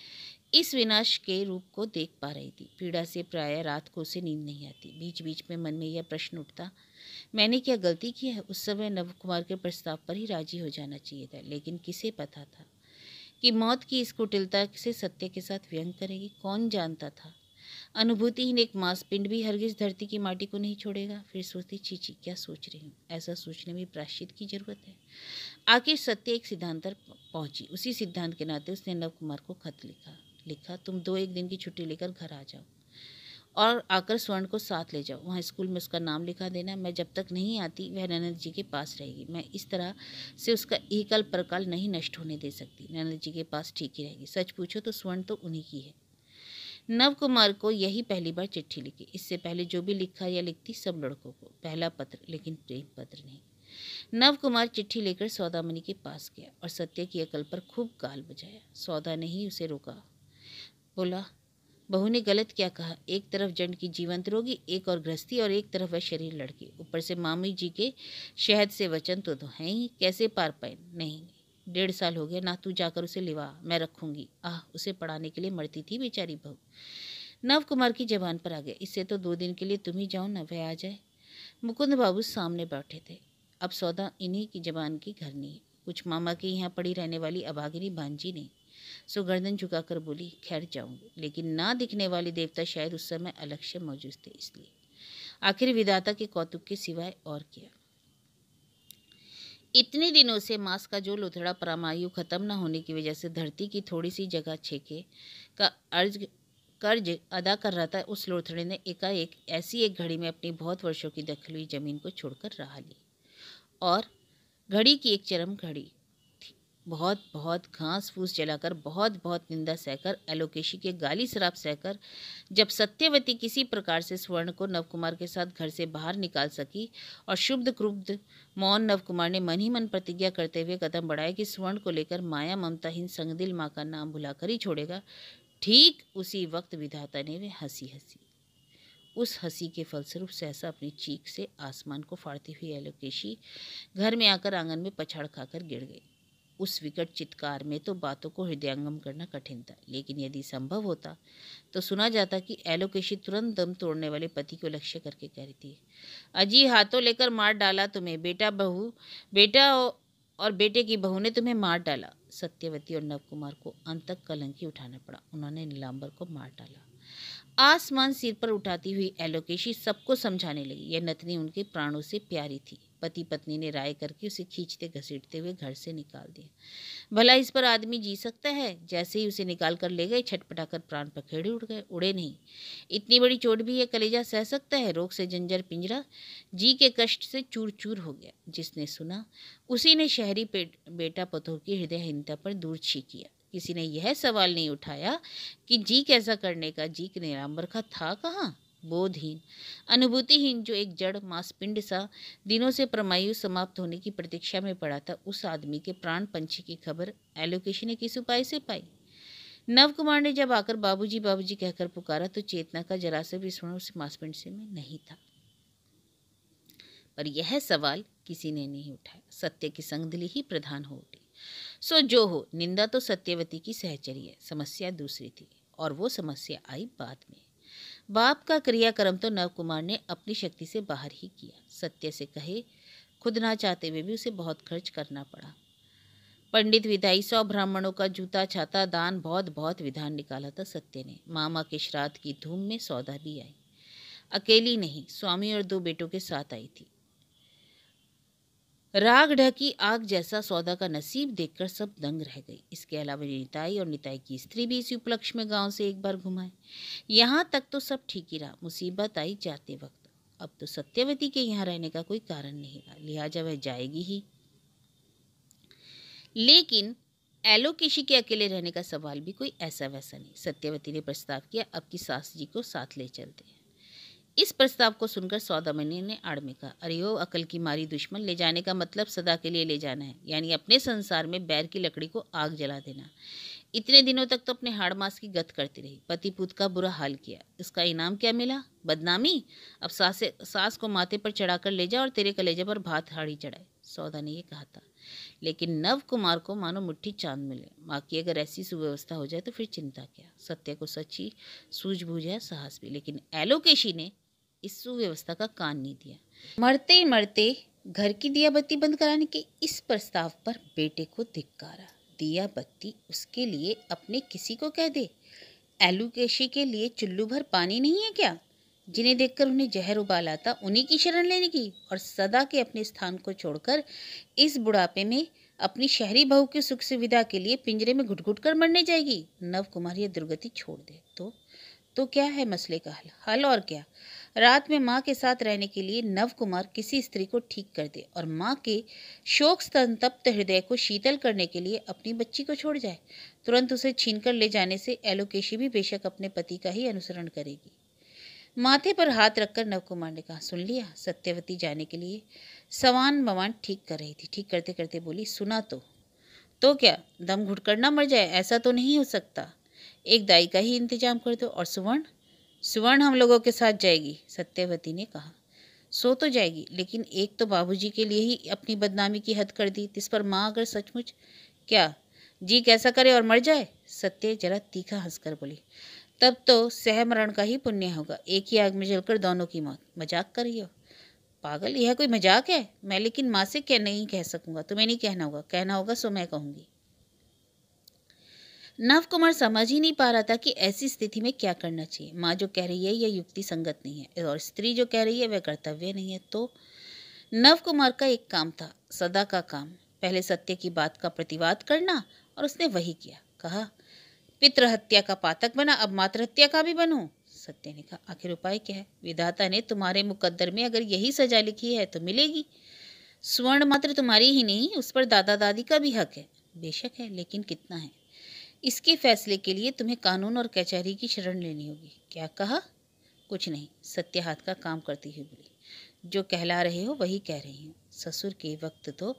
इस विनाश के रूप को देख पा रही थी पीड़ा से प्राय रात को उसे नींद नहीं आती बीच बीच में मन में यह प्रश्न उठता मैंने क्या गलती की है उस समय नव कुमार के प्रस्ताव पर ही राजी हो जाना चाहिए था लेकिन किसे पता था कि मौत की इस कुटिलता से सत्य के साथ व्यंग करेगी कौन जानता था अनुभूतिहीन एक मांसपिंड भी हरगिज धरती की माटी को नहीं छोड़ेगा फिर सोचती चीची क्या सोच रही हूँ ऐसा सोचने में प्राश्चित की जरूरत है आखिर सत्य एक सिद्धांत पर पहुंची उसी सिद्धांत के नाते उसने नव कुमार को खत लिखा लिखा तुम दो एक दिन की छुट्टी लेकर घर आ जाओ और आकर स्वर्ण को साथ ले जाओ वहाँ स्कूल में उसका नाम लिखा देना मैं जब तक नहीं आती वह ननद जी के पास रहेगी मैं इस तरह से उसका एकल प्रकाल नहीं नष्ट होने दे सकती ननद जी के पास ठीक ही रहेगी सच पूछो तो स्वर्ण तो उन्हीं की है नव कुमार को यही पहली बार चिट्ठी लिखी इससे पहले जो भी लिखा या लिखती सब लड़कों को पहला पत्र लेकिन प्रेम पत्र नहीं नव कुमार चिट्ठी लेकर सौदामणि के पास गया और सत्य की अकल पर खूब गाल बजाया सौदा ने ही उसे रोका बोला बहू ने गलत क्या कहा एक तरफ जंड की जीवंत रोगी एक और गृहस्थी और एक तरफ वह शरीर लड़की ऊपर से मामी जी के शहद से वचन तो, तो हैं ही कैसे पार पाए नहीं डेढ़ साल हो गया ना तू जाकर उसे लिवा मैं रखूंगी आह उसे पढ़ाने के लिए मरती थी बेचारी बहू नव कुमार की जबान पर आ गए इससे तो दो दिन के लिए तुम ही जाओ ना वह आ जाए मुकुंद बाबू सामने बैठे थे अब सौदा इन्हीं की जबान की घरनी है कुछ मामा के यहाँ पड़ी रहने वाली अभागिनी भांजी ने सो गर्दन झुकाकर बोली खैर जाऊंगी लेकिन ना दिखने वाले देवता शायद उस समय अलक्ष्य मौजूद थे इसलिए आखिर विदाता के कौतुक के सिवाय और क्या इतने दिनों से मांस का जो लुथड़ा परमायु खत्म न होने की वजह से धरती की थोड़ी सी जगह छेके का अर्ज कर्ज अदा कर रहा था उस लोथड़े ने एकाएक ऐसी एक घड़ी में अपनी बहुत वर्षों की दखल हुई जमीन को छोड़कर रहा ली और घड़ी की एक चरम घड़ी बहुत बहुत घास फूस जलाकर बहुत बहुत निंदा सहकर एलोकेशी के गाली शराब सहकर जब सत्यवती किसी प्रकार से स्वर्ण को नवकुमार के साथ घर से बाहर निकाल सकी और शुभ क्रुब्ध मौन नवकुमार ने मन ही मन प्रतिज्ञा करते हुए कदम बढ़ाया कि स्वर्ण को लेकर माया ममताहीन संगदिल माँ का नाम भुलाकर ही छोड़ेगा ठीक उसी वक्त विधाता ने वे हंसी हंसी उस हंसी के फलस्वरूप सहसा अपनी चीख से आसमान को फाड़ती हुई एलोकेशी घर में आकर आंगन में पछाड़ खाकर गिर गई उस विकट चित्कार में तो बातों को हृदयंगम करना कठिन था लेकिन यदि संभव होता तो सुना जाता कि एलोकेशी तुरंत दम तोड़ने वाले पति को लक्ष्य करके कह रही थी अजी हाथों लेकर मार डाला तुम्हें बेटा बहू बेटा और बेटे की बहू ने तुम्हें मार डाला सत्यवती और नवकुमार को अंत तक कलंकी उठाना पड़ा उन्होंने नीलांबर को मार डाला आसमान सिर पर उठाती हुई एलोकेशी सबको समझाने लगी यह नतनी उनके प्राणों से प्यारी थी पति पत्नी ने राय करके उसे खींचते घसीटते हुए घर से निकाल दिया भला इस पर आदमी जी सकता है जैसे ही उसे निकाल कर ले गए छटपटा कर प्राण पखेड़े उड़ गए उड़े नहीं इतनी बड़ी चोट भी यह कलेजा सह सकता है रोग से जंजर पिंजरा जी के कष्ट से चूर चूर हो गया जिसने सुना उसी ने शहरी बेटा पथोर की हृदयहीनता पर दूर छी किया किसी ने यह सवाल नहीं उठाया कि जी कैसा करने का जी के निराम्बर का था कहाँ बोधहीन अनुभूतिहीन जो एक जड़ मांसपिंड सा दिनों से प्रमायु समाप्त होने की प्रतीक्षा में पड़ा था उस आदमी के प्राण पंछी की खबर एलोकेशन ने किस उपाय से पाई नव कुमार ने जब आकर बाबूजी बाबूजी कहकर पुकारा तो चेतना का जरा से भी स्मरण उस मांसपिंड से में नहीं था पर यह सवाल किसी ने नहीं उठाया सत्य की संगदली ही प्रधान हो उठी सो जो हो निंदा तो सत्यवती की सहचरी है समस्या दूसरी थी और वो समस्या आई बाद में बाप का क्रियाक्रम तो नव कुमार ने अपनी शक्ति से बाहर ही किया सत्य से कहे खुद ना चाहते हुए भी उसे बहुत खर्च करना पड़ा पंडित विदाई सौ ब्राह्मणों का जूता छाता दान बहुत बहुत विधान निकाला था सत्य ने मामा के श्राद्ध की धूम में सौदा भी आई अकेली नहीं स्वामी और दो बेटों के साथ आई थी राग ढकी आग जैसा सौदा का नसीब देखकर सब दंग रह गई इसके अलावा निताई और निताई की स्त्री भी इसी उपलक्ष्य में गांव से एक बार घुमाए यहाँ तक तो सब ठीक ही रहा मुसीबत आई जाते वक्त अब तो सत्यवती के यहाँ रहने का कोई कारण नहीं रहा लिहाजा वह जाएगी ही लेकिन एलोकेशी के अकेले रहने का सवाल भी कोई ऐसा वैसा नहीं सत्यवती ने प्रस्ताव किया अब की सास जी को साथ ले चलते हैं इस प्रस्ताव को सुनकर सौदामिनी ने आड़ में कहा अरे ओ अकल की मारी दुश्मन ले जाने का मतलब सदा के लिए ले जाना है यानी अपने संसार में बैर की लकड़ी को आग जला देना इतने दिनों तक तो अपने हाड़ मास की गत करती रही पति पुत का बुरा हाल किया इसका इनाम क्या मिला बदनामी अब सासे सास को माथे पर चढ़ाकर ले जा और तेरे कलेजे पर भात हाड़ी चढ़ाए सौदा ने यह कहा था लेकिन नव कुमार को मानो मुट्ठी चांद मिले माँ की अगर ऐसी सुव्यवस्था हो जाए तो फिर चिंता क्या सत्य को सच्ची सूझबूझ है साहस भी लेकिन एलोकेशी ने इस सुव्यवस्था का कान नहीं दिया मरते ही मरते घर की दिया बत्ती बंद कराने के इस प्रस्ताव पर बेटे को धिक्कारा दिया बत्ती उसके लिए अपने किसी को कह दे एलुकेशी के लिए चुल्लू भर पानी नहीं है क्या जिन्हें देखकर उन्हें जहर उबाल आता उन्हीं की शरण लेने की और सदा के अपने स्थान को छोड़कर इस बुढ़ापे में अपनी शहरी बहू की सुख सुविधा के लिए पिंजरे में घुट घुट कर मरने जाएगी नव कुमार यह दुर्गति छोड़ दे तो तो क्या है मसले का हल हल और क्या रात में माँ के साथ रहने के लिए नव कुमार किसी स्त्री को ठीक कर दे और माँ के शोक संतप्त हृदय को शीतल करने के लिए अपनी बच्ची को छोड़ जाए तुरंत उसे छीन कर ले जाने से एलोकेशी भी बेशक अपने पति का ही अनुसरण करेगी माथे पर हाथ रखकर नवकुमार ने कहा सुन लिया सत्यवती जाने के लिए सवान मवान ठीक कर रही थी ठीक करते करते बोली सुना तो तो क्या दम घुटकर ना मर जाए ऐसा तो नहीं हो सकता एक दाई का ही इंतजाम कर दो और सुवर्ण सुवर्ण हम लोगों के साथ जाएगी सत्यवती ने कहा सो तो जाएगी लेकिन एक तो बाबूजी के लिए ही अपनी बदनामी की हद कर दी जिस पर माँ अगर सचमुच क्या जी कैसा करे और मर जाए सत्य जरा तीखा हंसकर बोली तब तो सहमरण का ही पुण्य होगा एक ही आग में जलकर दोनों की मौत मजाक हो पागल यह कोई मजाक है मैं लेकिन माँ से क्या नहीं कह सकूँगा तुम्हें नहीं कहना होगा कहना होगा सो मैं कहूँगी नव कुमार समझ ही नहीं पा रहा था कि ऐसी स्थिति में क्या करना चाहिए माँ जो कह रही है यह युक्ति संगत नहीं है और स्त्री जो कह रही है वह कर्तव्य नहीं है तो नव कुमार का एक काम था सदा का काम पहले सत्य की बात का प्रतिवाद करना और उसने वही किया कहा पितृहत्या का पातक बना अब मातृहत्या का भी बनो सत्य ने कहा आखिर उपाय क्या है विधाता ने तुम्हारे मुकद्दर में अगर यही सजा लिखी है तो मिलेगी स्वर्ण मात्र तुम्हारी ही नहीं उस पर दादा दादी का भी हक है बेशक है लेकिन कितना है इसके फैसले के लिए तुम्हें कानून और कचहरी की शरण लेनी होगी क्या कहा कुछ नहीं सत्य हाथ का काम करती हुई बोली जो कहला रहे हो वही कह रही हूँ ससुर के वक्त तो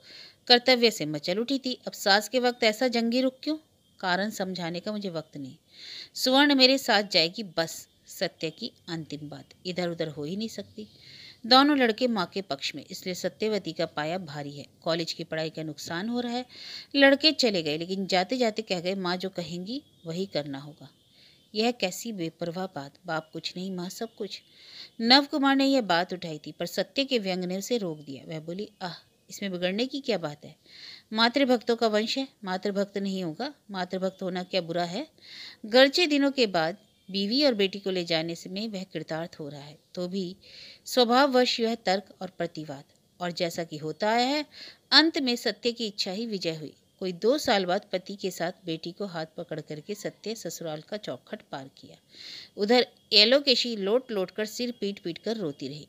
कर्तव्य से मचल उठी थी अब सास के वक्त ऐसा जंगी रुक क्यों कारण समझाने का मुझे वक्त नहीं सुवर्ण मेरे साथ जाएगी बस सत्य की अंतिम बात इधर उधर हो ही नहीं सकती दोनों लड़के माँ के पक्ष में इसलिए सत्यवती का पाया भारी है कॉलेज की पढ़ाई का नुकसान हो रहा है लड़के चले गए लेकिन जाते जाते कह गए माँ जो कहेंगी वही करना होगा यह कैसी बेपरवाह बात बाप कुछ नहीं माँ सब कुछ नव कुमार ने यह बात उठाई थी पर सत्य के व्यंग ने उसे रोक दिया वह बोली आह इसमें बिगड़ने की क्या बात है मातृभक्तों का वंश है मातृभक्त नहीं होगा मातृभक्त होना क्या बुरा है गर्चे दिनों के बाद बीवी और बेटी को ले जाने से में वह कृतार्थ हो रहा है तो भी स्वभाववश यह तर्क और प्रतिवाद और जैसा कि होता आया है अंत में सत्य की इच्छा ही विजय हुई कोई दो साल बाद पति के साथ बेटी को हाथ पकड़ करके सत्य ससुराल का चौखट पार किया उधर एलोकेशी लोट लोट कर सिर पीट पीट कर रोती रही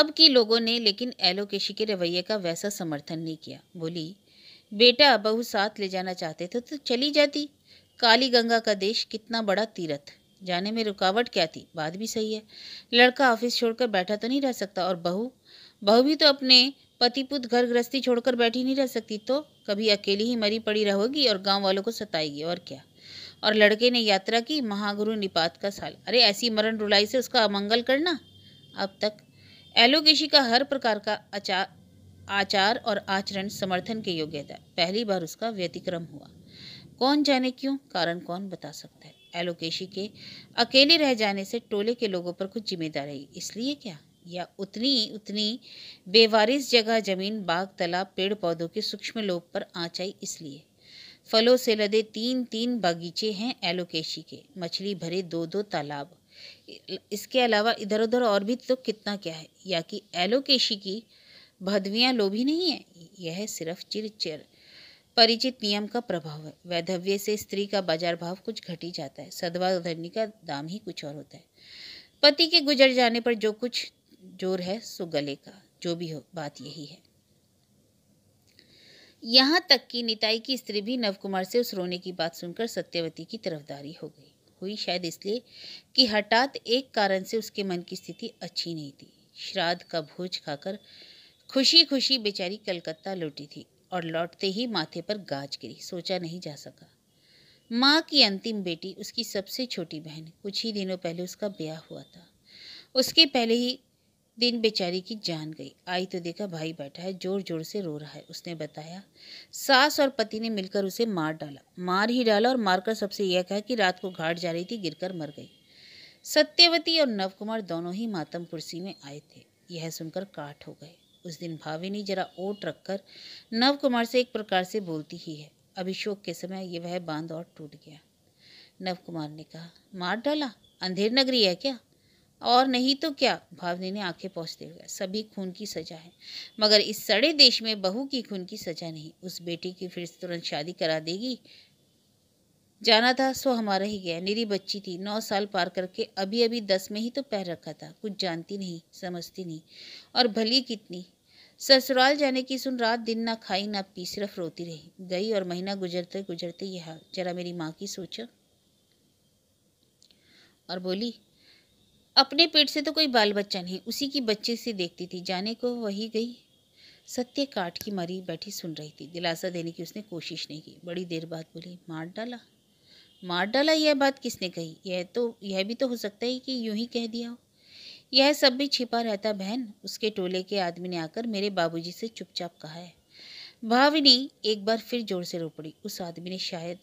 अब की लोगों ने लेकिन एलोकेशी के रवैये का वैसा समर्थन नहीं किया बोली बेटा बहू साथ ले जाना चाहते थे तो चली जाती काली गंगा का देश कितना बड़ा तीरथ जाने में रुकावट क्या थी बात भी सही है लड़का ऑफिस छोड़कर बैठा तो नहीं रह सकता और बहू बहू भी तो अपने पति पुत्र घर गृहस्थी छोड़कर बैठी नहीं रह सकती तो कभी अकेली ही मरी पड़ी रहोगी और गांव वालों को सताएगी और क्या और लड़के ने यात्रा की महागुरु निपात का साल अरे ऐसी मरण रुलाई से उसका अमंगल करना अब तक एलोकेशी का हर प्रकार का आचार आचार और आचरण समर्थन के योग्य था पहली बार उसका व्यतिक्रम हुआ कौन जाने क्यों कारण कौन बता सकता है एलोकेशी के अकेले रह जाने से टोले के लोगों पर कुछ जिम्मेदारी इसलिए क्या या उतनी उतनी बेवारिस जगह जमीन बाग तालाब पेड़ पौधों के सूक्ष्म लोग पर आँच आई इसलिए फलों से लदे तीन तीन बागीचे हैं एलोकेशी के मछली भरे दो दो तालाब इसके अलावा इधर उधर और भी तो कितना क्या है या कि एलोकेशी की भदवियाँ लोभी नहीं है यह सिर्फ चिर चिर परिचित नियम का प्रभाव है वैधव्य से स्त्री का बाजार भाव कुछ घट ही जाता है सदवा धरनी का दाम ही कुछ और होता है पति के गुजर जाने पर जो कुछ जोर है सो गले का जो भी हो बात यही है यहाँ तक कि निताई की स्त्री भी नवकुमार से उस रोने की बात सुनकर सत्यवती की तरफदारी हो गई हुई शायद इसलिए कि हठात एक कारण से उसके मन की स्थिति अच्छी नहीं थी श्राद्ध का भोज खाकर खुशी खुशी बेचारी कलकत्ता लौटी थी और लौटते ही माथे पर गाज गिरी सोचा नहीं जा सका माँ की अंतिम बेटी उसकी सबसे छोटी बहन कुछ ही दिनों पहले उसका ब्याह हुआ था उसके पहले ही दिन बेचारी की जान गई आई तो देखा भाई बैठा है जोर जोर से रो रहा है उसने बताया सास और पति ने मिलकर उसे मार डाला मार ही डाला और मारकर सबसे यह कहा कि रात को घाट जा रही थी गिरकर मर गई सत्यवती और नवकुमार दोनों ही मातम कुर्सी में आए थे यह सुनकर काट हो गए उस दिन भाविनी जरा ओट रखकर नव कुमार से एक प्रकार से बोलती ही है अभिषेक के समय ये वह बांध और टूट गया नव कुमार ने कहा मार डाला अंधेर नगरी है क्या और नहीं तो क्या भावनी ने आंखें पहुँचते हुए सभी खून की सजा है मगर इस सड़े देश में बहू की खून की सजा नहीं उस बेटी की फिर तुरंत शादी करा देगी जाना था सो हमारा ही गया निरी बच्ची थी नौ साल पार करके अभी अभी दस में ही तो पैर रखा था कुछ जानती नहीं समझती नहीं और भली कितनी ससुराल जाने की सुन रात दिन ना खाई ना पी सिर्फ रोती रही गई और महीना गुजरते गुजरते यह जरा मेरी माँ की सोचो और बोली अपने पेट से तो कोई बाल बच्चा नहीं उसी की बच्चे से देखती थी जाने को वही गई सत्य काट की मरी बैठी सुन रही थी दिलासा देने की उसने कोशिश नहीं की बड़ी देर बाद बोली मार डाला मार डाला यह बात किसने कही यह तो यह भी तो हो सकता है कि यूं ही कह दिया हो यह सब भी छिपा रहता बहन उसके टोले के आदमी ने आकर मेरे बाबूजी से चुपचाप कहा है भाविनी एक बार फिर जोर से रो पड़ी उस आदमी ने शायद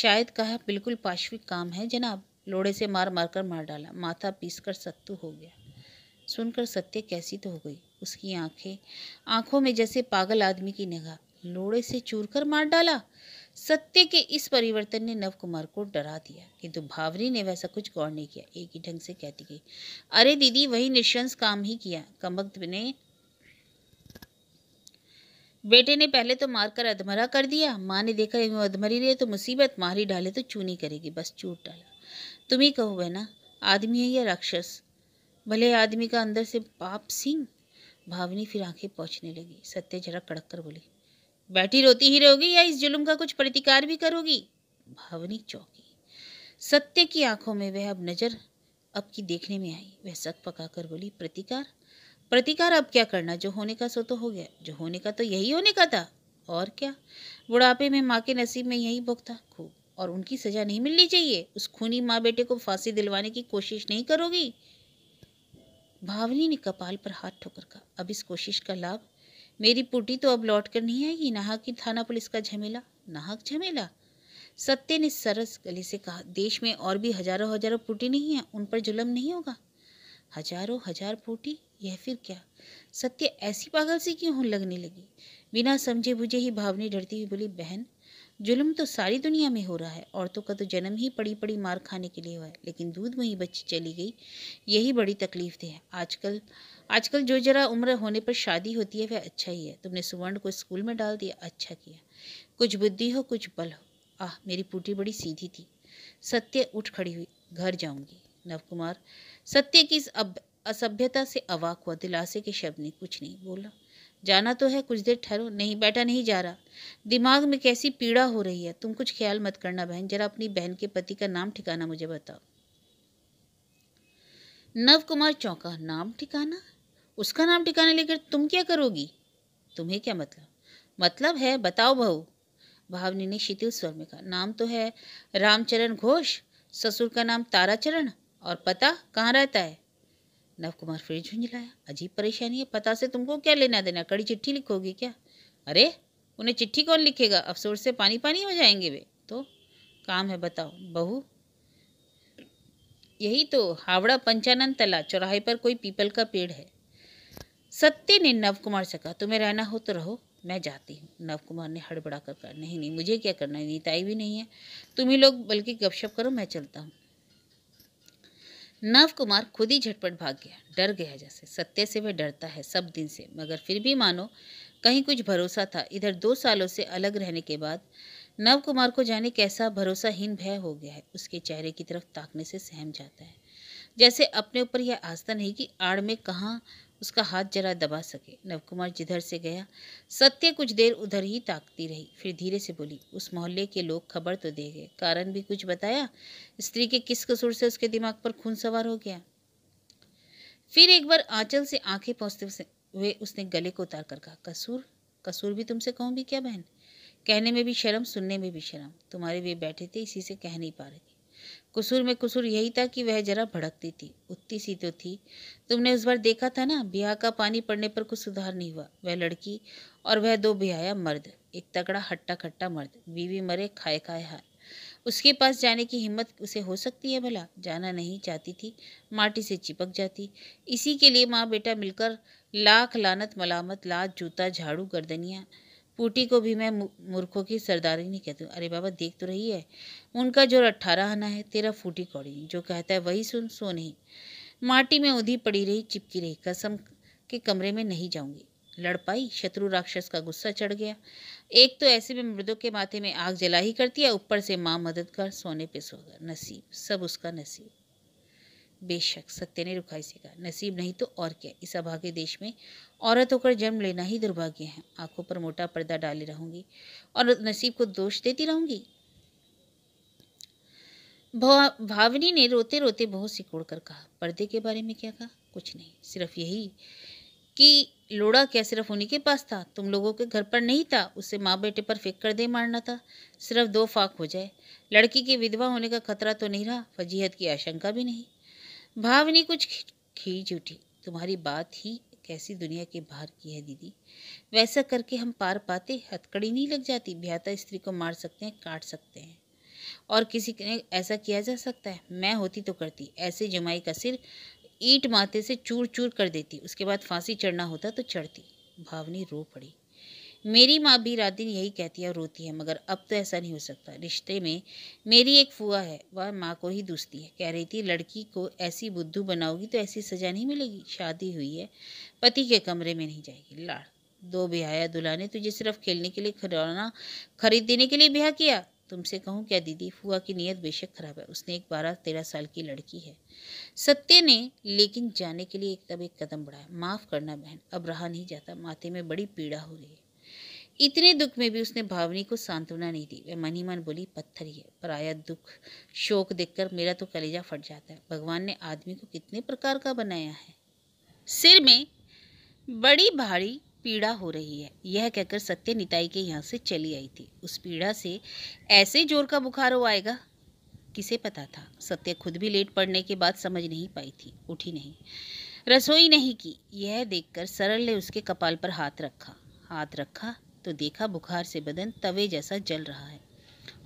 शायद कहा बिल्कुल पाशविक काम है जनाब लोड़े से मार मार कर मार डाला माथा पीस कर सत्तू हो गया सुनकर सत्य कैसी तो हो गई उसकी आंखें आंखों में जैसे पागल आदमी की निगाह लोड़े से चूर कर मार डाला सत्य के इस परिवर्तन ने नव कुमार को डरा दिया किंतु भावरी ने वैसा कुछ गौर नहीं किया एक ही ढंग से कहती गई अरे दीदी वही निशंस काम ही किया कमक ने बेटे ने पहले तो मारकर अधमरा कर दिया माँ ने देखा अधमरी रहे तो मुसीबत मारी डाले तो चूनी करेगी बस चूट डाला तुम ही कहो बहना आदमी है या राक्षस भले आदमी का अंदर से पाप सिंह भावनी फिर आंखें पहुँचने लगी सत्य जरा कड़क कर बोली बैठी रोती ही रहोगी या इस जुल्म का कुछ प्रतिकार भी करोगी भावनी चौकी सत्य की आंखों में वह अब नजर अब की देखने में आई वह सक पकाकर बोली प्रतिकार प्रतिकार अब क्या करना जो होने का सो तो हो गया जो होने का तो यही होने का था और क्या बुढ़ापे में माँ के नसीब में यही भुगता खूब और उनकी सज़ा नहीं मिलनी चाहिए उस खूनी माँ बेटे को फांसी दिलवाने की कोशिश नहीं करोगी भावनी ने कपाल पर हाथ ठोकर कहा अब इस कोशिश का लाभ मेरी पुटी तो अब लौट कर नहीं आएगी नाहक की थाना पुलिस का झमेला नाहक झमेला सत्य ने सरस गले से कहा देश में और भी हजारों हजारों पुटी नहीं है उन पर जुलम नहीं होगा हजारों हजार पुटी यह फिर क्या सत्य ऐसी पागल सी क्यों लगने लगी बिना समझे बुझे ही भावनी डरती हुई बोली बहन जुल्म तो सारी दुनिया में हो रहा है औरतों का तो जन्म ही पड़ी पड़ी मार खाने के लिए हुआ है लेकिन दूध में ही बच्ची चली गई यही बड़ी तकलीफ थी आजकल आजकल जो जरा उम्र होने पर शादी होती है वह अच्छा ही है तुमने सुवर्ण को स्कूल में डाल दिया अच्छा किया कुछ बुद्धि हो कुछ बल हो आह मेरी पुटी बड़ी सीधी थी सत्य उठ खड़ी हुई घर जाऊंगी नवकुमार सत्य की इस असभ्यता से अवाक हुआ दिलासे के शब्द ने कुछ नहीं बोला जाना तो है कुछ देर ठहरो नहीं बेटा नहीं जा रहा दिमाग में कैसी पीड़ा हो रही है तुम कुछ ख्याल मत करना बहन जरा अपनी बहन के पति का नाम ठिकाना मुझे बताओ नव कुमार चौंका नाम ठिकाना उसका नाम टिकाने लेकर तुम क्या करोगी तुम्हें क्या मतलब मतलब है बताओ बहू भावनी ने शिथिल स्वर में कहा नाम तो है रामचरण घोष ससुर का नाम ताराचरण और पता कहाँ रहता है नवकुमार फिर झुंझलाया अजीब परेशानी है पता से तुमको क्या लेना देना कड़ी चिट्ठी लिखोगी क्या अरे उन्हें चिट्ठी कौन लिखेगा अफसोस से पानी पानी हो जाएंगे वे तो काम है बताओ बहू यही तो हावड़ा पंचानंद तला चौराहे पर कोई पीपल का पेड़ है सत्य ने नव कुमार से कहा तुम्हें रहना हो तो रहो मैं जाती हूँ नव कुमार ने हड़बड़ा कर कहा नहीं नहीं मुझे क्या करना है नीताई भी नहीं है तुम ही लोग बल्कि गपशप करो मैं चलता हूँ नव कुमार खुद ही झटपट भाग गया डर गया जैसे सत्य से वह डरता है सब दिन से मगर फिर भी मानो कहीं कुछ भरोसा था इधर दो सालों से अलग रहने के बाद नव कुमार को जाने कैसा भरोसाहीन भय हो गया है उसके चेहरे की तरफ ताकने से सहम जाता है जैसे अपने ऊपर यह आस्था नहीं कि आड़ में कहाँ उसका हाथ जरा दबा सके नवकुमार जिधर से गया सत्य कुछ देर उधर ही ताकती रही फिर धीरे से बोली उस मोहल्ले के लोग खबर तो दे गए कारण भी कुछ बताया स्त्री के किस कसूर से उसके दिमाग पर खून सवार हो गया फिर एक बार आंचल से आंखें पहुंचते हुए उसने गले को उतार कर कहा कसूर कसूर भी तुमसे भी क्या बहन कहने में भी शर्म सुनने में भी शर्म तुम्हारे वे बैठे थे इसी से कह नहीं पा रहे कसूर में कसूर यही था कि वह जरा भड़कती थी उतनी सी तो थी तुमने उस बार देखा था ना ब्याह का पानी पड़ने पर कुछ सुधार नहीं हुआ वह लड़की और वह दो ब्याया मर्द एक तगड़ा हट्टा खट्टा मर्द बीवी मरे खाए खाए हार उसके पास जाने की हिम्मत उसे हो सकती है भला जाना नहीं चाहती थी माटी से चिपक जाती इसी के लिए माँ बेटा मिलकर लाख लानत मलामत लात जूता झाड़ू गर्दनियाँ पूटी को भी मैं मूर्खों की सरदारी नहीं कहती अरे बाबा देख तो रही है उनका जो अट्ठारह आना है तेरा फूटी कौड़ी जो कहता है वही सुन सो नहीं माटी में उधी पड़ी रही चिपकी रही कसम के कमरे में नहीं जाऊंगी लड़ पाई शत्रु राक्षस का गुस्सा चढ़ गया एक तो ऐसे में मृदों के माथे में आग जला ही करती है ऊपर से माँ मददगार सोने पे सो गया नसीब सब उसका नसीब बेशक सत्य ने रुखाई से कहा नसीब नहीं तो और क्या इस अभागे देश में औरत होकर जन्म लेना ही दुर्भाग्य है आंखों पर मोटा पर्दा डाले रहूंगी और नसीब को दोष देती रहूंगी भावनी ने रोते रोते बहुत सिकोड़ कर कहा पर्दे के बारे में क्या कहा कुछ नहीं सिर्फ यही कि लोड़ा क्या सिर्फ उन्हीं के पास था तुम लोगों के घर पर नहीं था उसे माँ बेटे पर फेंक कर दे मारना था सिर्फ दो फाक हो जाए लड़की के विधवा होने का खतरा तो नहीं रहा फजीहत की आशंका भी नहीं भावनी कुछ खींच उठी तुम्हारी बात ही कैसी दुनिया के बाहर की है दीदी वैसा करके हम पार पाते हथकड़ी नहीं लग जाती भ्याता स्त्री को मार सकते हैं काट सकते हैं और किसी ने ऐसा किया जा सकता है मैं होती तो करती ऐसे जमाई का सिर ईट माथे से चूर चूर कर देती उसके बाद फांसी चढ़ना होता तो चढ़ती भावनी रो पड़ी मेरी माँ भी रात दिन यही कहती है और रोती है मगर अब तो ऐसा नहीं हो सकता रिश्ते में मेरी एक फुआ है वह माँ को ही दूसती है कह रही थी लड़की को ऐसी बुद्धू बनाओगी तो ऐसी सजा नहीं मिलेगी शादी हुई है पति के कमरे में नहीं जाएगी लाड़ दो ब्याया दुल्हा ने तुझे सिर्फ खेलने के लिए खिलौना खरीद देने के लिए ब्याह किया तुमसे कहूँ क्या दीदी फुआ की नीयत बेशक खराब है उसने एक बारह तेरह साल की लड़की है सत्य ने लेकिन जाने के लिए एक तब एक कदम बढ़ाया माफ़ करना बहन अब रहा नहीं जाता माथे में बड़ी पीड़ा हो रही है इतने दुख में भी उसने भावनी को सांत्वना नहीं दी वह मन ही मन बोली पत्थर ही है आया दुख शोक देखकर मेरा तो कलेजा फट जाता है भगवान ने आदमी को कितने प्रकार का बनाया है सिर में बड़ी भारी पीड़ा हो रही है यह कहकर सत्य निताई के यहाँ से चली आई थी उस पीड़ा से ऐसे जोर का बुखार हो आएगा किसे पता था सत्य खुद भी लेट पड़ने के बाद समझ नहीं पाई थी उठी नहीं रसोई नहीं की यह देखकर सरल ने उसके कपाल पर हाथ रखा हाथ रखा तो देखा बुखार से बदन तवे जैसा जल रहा है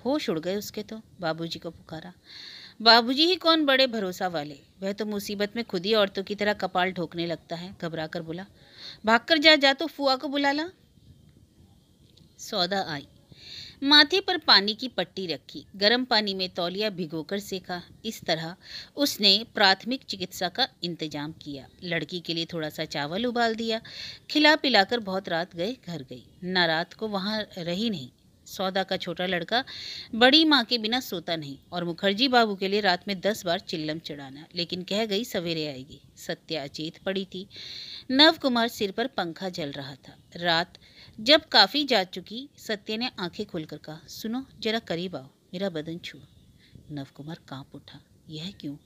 होश उड़ गए उसके तो बाबूजी को पुकारा बाबूजी ही कौन बड़े भरोसा वाले वह तो मुसीबत में खुद ही औरतों की तरह कपाल ठोकने लगता है घबरा कर बोला भाग कर जा जा तो फुआ को बुला ला सौदा आई माथे पर पानी की पट्टी रखी गर्म पानी में तौलिया भिगोकर सेका इस तरह उसने प्राथमिक चिकित्सा का इंतजाम किया लड़की के लिए थोड़ा सा चावल उबाल दिया खिला पिलाकर बहुत रात गए घर गई ना रात को वहाँ रही नहीं सौदा का छोटा लड़का बड़ी माँ के बिना सोता नहीं और मुखर्जी बाबू के लिए रात में दस बार चिल्लम चढ़ाना लेकिन कह गई सवेरे आएगी सत्या अचेत पड़ी थी नव कुमार सिर पर पंखा जल रहा था रात जब काफ़ी जा चुकी सत्य ने आंखें खोलकर कहा सुनो जरा करीब आओ मेरा बदन छुओ नव कुमार कांप उठा यह क्यों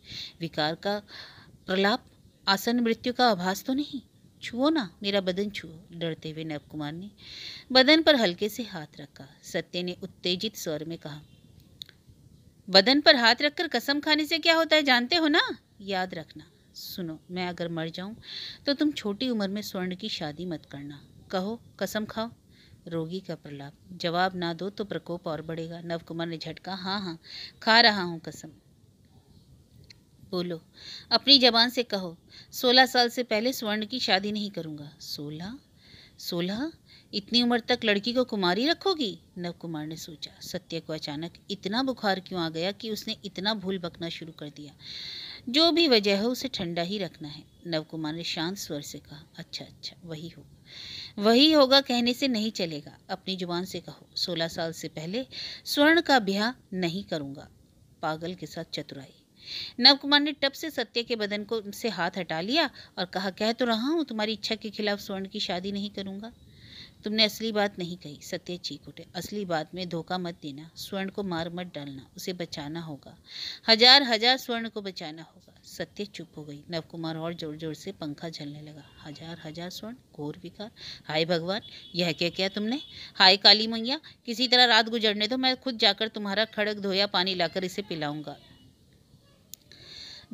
विकार का प्रलाप आसन मृत्यु का आभास तो नहीं छुओ ना मेरा बदन छुओ डरते हुए नव कुमार ने बदन पर हल्के से हाथ रखा सत्य ने उत्तेजित स्वर में कहा बदन पर हाथ रखकर कसम खाने से क्या होता है जानते हो ना याद रखना सुनो मैं अगर मर जाऊं तो तुम छोटी उम्र में स्वर्ण की शादी मत करना कहो कसम खाओ रोगी का प्रलाप जवाब ना दो तो प्रकोप और बढ़ेगा नवकुमार ने झटका हाँ हाँ खा रहा हूँ कसम बोलो अपनी जबान से कहो सोलह साल से पहले स्वर्ण की शादी नहीं करूँगा सोलह सोलह इतनी उम्र तक लड़की को कुमारी रखोगी नव कुमार ने सोचा सत्य को अचानक इतना बुखार क्यों आ गया कि उसने इतना भूल बकना शुरू कर दिया जो भी वजह हो उसे ठंडा ही रखना है नव कुमार ने शांत स्वर से कहा अच्छा अच्छा वही होगा वही होगा कहने से नहीं चलेगा अपनी जुबान से कहो सोलह साल से पहले स्वर्ण का ब्याह नहीं करूँगा पागल के साथ चतुराई नवकुमार ने टप से सत्य के बदन को से हाथ हटा लिया और कहा कह तो रहा हूँ तुम्हारी इच्छा के खिलाफ स्वर्ण की शादी नहीं करूँगा तुमने असली बात नहीं कही सत्य चीख उठे असली बात में धोखा मत देना स्वर्ण को मार मत डालना उसे बचाना होगा हजार हजार स्वर्ण को बचाना होगा सत्य चुप हो गई नवकुमार और जोर जोर से पंखा झलने लगा हजार हजार स्वर्ण घोर विकार हाय भगवान यह क्या क्या तुमने हाय काली मैया किसी तरह रात गुजरने दो मैं खुद जाकर तुम्हारा खड़क धोया पानी लाकर इसे पिलाऊंगा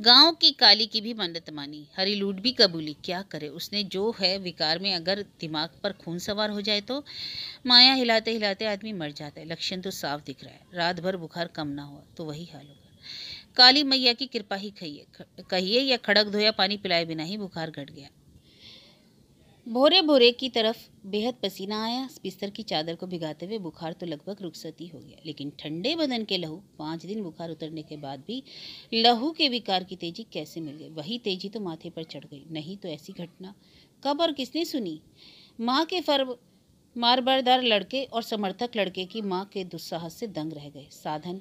गांव की काली की भी मन्नत मानी हरी लूट भी कबूली क्या करे उसने जो है विकार में अगर दिमाग पर खून सवार हो जाए तो माया हिलाते हिलाते आदमी मर जाता है लक्षण तो साफ दिख रहा है रात भर बुखार कम ना हुआ तो वही हाल होगा काली मैया की कृपा ही कहिए कहिए या खड़क धोया पानी पिलाए बिना ही बुखार घट गया भोरे भोरे की तरफ बेहद पसीना आया बिस्तर की चादर को भिगाते हुए बुखार तो लगभग रुखसती हो गया लेकिन ठंडे बदन के लहू पाँच दिन बुखार उतरने के बाद भी लहू के विकार की तेजी कैसे मिल गई वही तेजी तो माथे पर चढ़ गई नहीं तो ऐसी घटना कब और किसने सुनी माँ के फर मारबरदार लड़के और समर्थक लड़के की माँ के दुस्साहस से दंग रह गए साधन